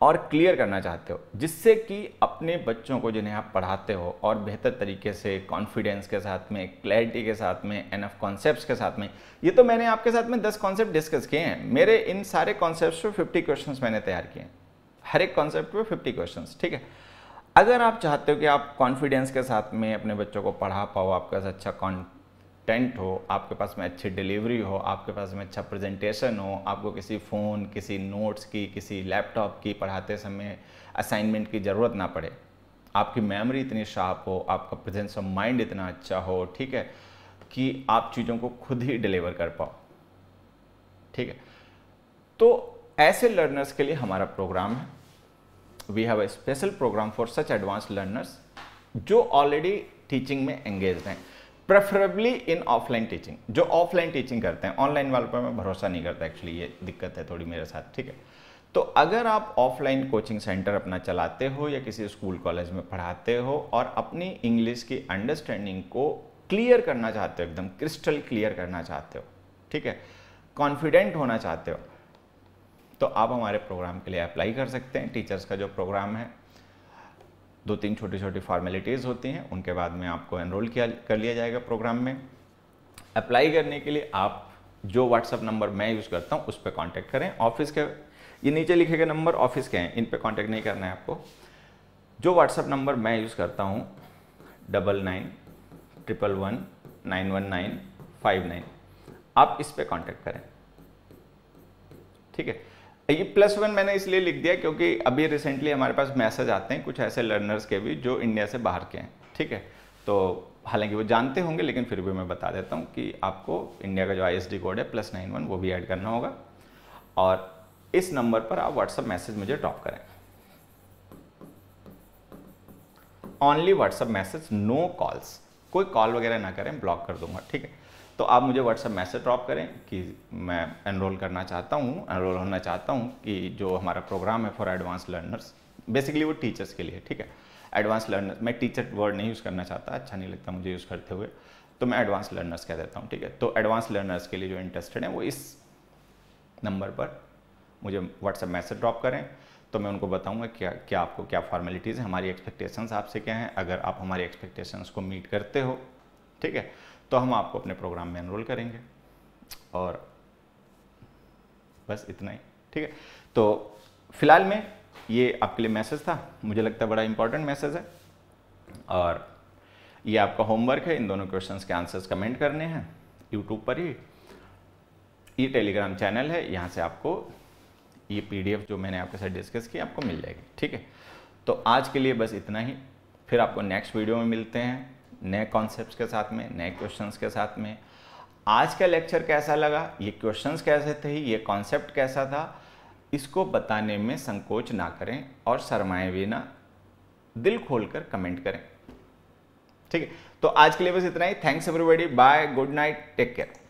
और क्लियर करना चाहते हो जिससे कि अपने बच्चों को जिन्हें आप पढ़ाते हो और बेहतर तरीके से कॉन्फिडेंस के साथ में क्लैरिटी के साथ में एनफ कॉन्सेप्ट्स के साथ में ये तो मैंने आपके साथ में दस कॉन्सेप्ट डिस्कस किए हैं मेरे इन सारे कॉन्सेप्ट फिफ्टी क्वेश्चन मैंने तैयार किए हैं हर एक कॉन्सेप्ट फिफ्टी क्वेश्चन ठीक है अगर आप चाहते हो कि आप कॉन्फिडेंस के साथ में अपने बच्चों को पढ़ा पाओ आपके पास अच्छा कंटेंट हो आपके पास में अच्छी डिलीवरी हो आपके पास में अच्छा प्रेजेंटेशन हो आपको किसी फ़ोन किसी नोट्स की किसी लैपटॉप की पढ़ाते समय असाइनमेंट की ज़रूरत ना पड़े आपकी मेमोरी इतनी शार्प हो आपका प्रेजेंस ऑफ माइंड इतना अच्छा हो ठीक है कि आप चीज़ों को खुद ही डिलीवर कर पाओ ठीक है तो ऐसे लर्नर्स के लिए हमारा प्रोग्राम है we have a special program for such advanced learners जो ऑलरेडी टीचिंग में एंगेज हैं प्रेफरेबली इन ऑफलाइन टीचिंग जो ऑफलाइन टीचिंग करते हैं ऑनलाइन वालों पर मैं भरोसा नहीं करता एक्चुअली ये दिक्कत है थोड़ी मेरे साथ ठीक है तो अगर आप ऑफलाइन कोचिंग सेंटर अपना चलाते हो या किसी स्कूल कॉलेज में पढ़ाते हो और अपनी इंग्लिश की अंडरस्टैंडिंग को क्लियर करना चाहते हो एकदम क्रिस्टल क्लियर करना चाहते हो ठीक है कॉन्फिडेंट होना चाहते हो तो आप हमारे प्रोग्राम के लिए अप्लाई कर सकते हैं टीचर्स का जो प्रोग्राम है दो तीन छोटी छोटी फॉर्मेलिटीज़ होती हैं उनके बाद में आपको एनरोल किया कर लिया जाएगा प्रोग्राम में अप्लाई करने के लिए आप जो व्हाट्सअप नंबर मैं यूज़ करता हूँ उस पर कॉन्टैक्ट करें ऑफिस के ये नीचे लिखे गए नंबर ऑफिस के हैं इन पर कॉन्टैक्ट नहीं करना है आपको जो व्हाट्सअप नंबर मैं यूज़ करता हूँ double nine triple one nine one nine five nine आप इस पर कॉन्टैक्ट करें ठीक है ये प्लस वन मैंने इसलिए लिख दिया क्योंकि अभी रिसेंटली हमारे पास मैसेज आते हैं कुछ ऐसे लर्नर्स के भी जो इंडिया से बाहर के हैं ठीक है तो हालांकि वो जानते होंगे लेकिन फिर भी मैं बता देता हूँ कि आपको इंडिया का जो आई कोड है प्लस नाइन वन वो भी ऐड करना होगा और इस नंबर पर आप व्हाट्सअप मैसेज मुझे ड्रॉप करें only WhatsApp message no calls कोई कॉल वगैरह ना करें ब्लॉक कर दूंगा ठीक है तो आप मुझे व्हाट्सएप मैसेज ड्रॉप करें कि मैं एनरोल करना चाहता हूँ एनरोल होना चाहता हूँ कि जो हमारा प्रोग्राम है फॉर एडवांस लर्नर्स बेसिकली वो टीचर्स के लिए ठीक है एडवांस लर्नर्स मैं टीचर वर्ड नहीं यूज़ करना चाहता अच्छा नहीं लगता मुझे यूज़ करते हुए तो मैं एडवांस लर्नर्स कह देता हूँ ठीक है तो एडवांस लर्नर्स के लिए जो इंटरेस्टेड हैं वो इस नंबर पर मुझे व्हाट्सएप मैसेज ड्रॉप करें तो मैं उनको बताऊंगा क्या क्या आपको क्या फॉर्मेलिटीज़ हैं हमारी एक्सपेक्टेशंस आपसे क्या हैं अगर आप हमारी एक्सपेक्टेशंस को मीट करते हो ठीक है तो हम आपको अपने प्रोग्राम में एनरोल करेंगे और बस इतना ही ठीक है तो फिलहाल में ये आपके लिए मैसेज था मुझे लगता है बड़ा इंपॉर्टेंट मैसेज है और ये आपका होमवर्क है इन दोनों क्वेश्चंस के आंसर्स कमेंट करने हैं यूट्यूब पर ही ये टेलीग्राम चैनल है यहाँ से आपको ये पीडीएफ जो मैंने आपके साथ डिस्कस की आपको मिल जाएगी ठीक है तो आज के लिए बस इतना ही फिर आपको नेक्स्ट वीडियो में मिलते हैं नए कॉन्सेप्ट्स के साथ में नए क्वेश्चंस के साथ में आज का लेक्चर कैसा लगा ये क्वेश्चंस कैसे थे ये कॉन्सेप्ट कैसा था इसको बताने में संकोच ना करें और शरमाएं भी ना दिल खोल कर कमेंट करें ठीक है तो आज के लिए बस इतना ही thanks everybody bye good night take care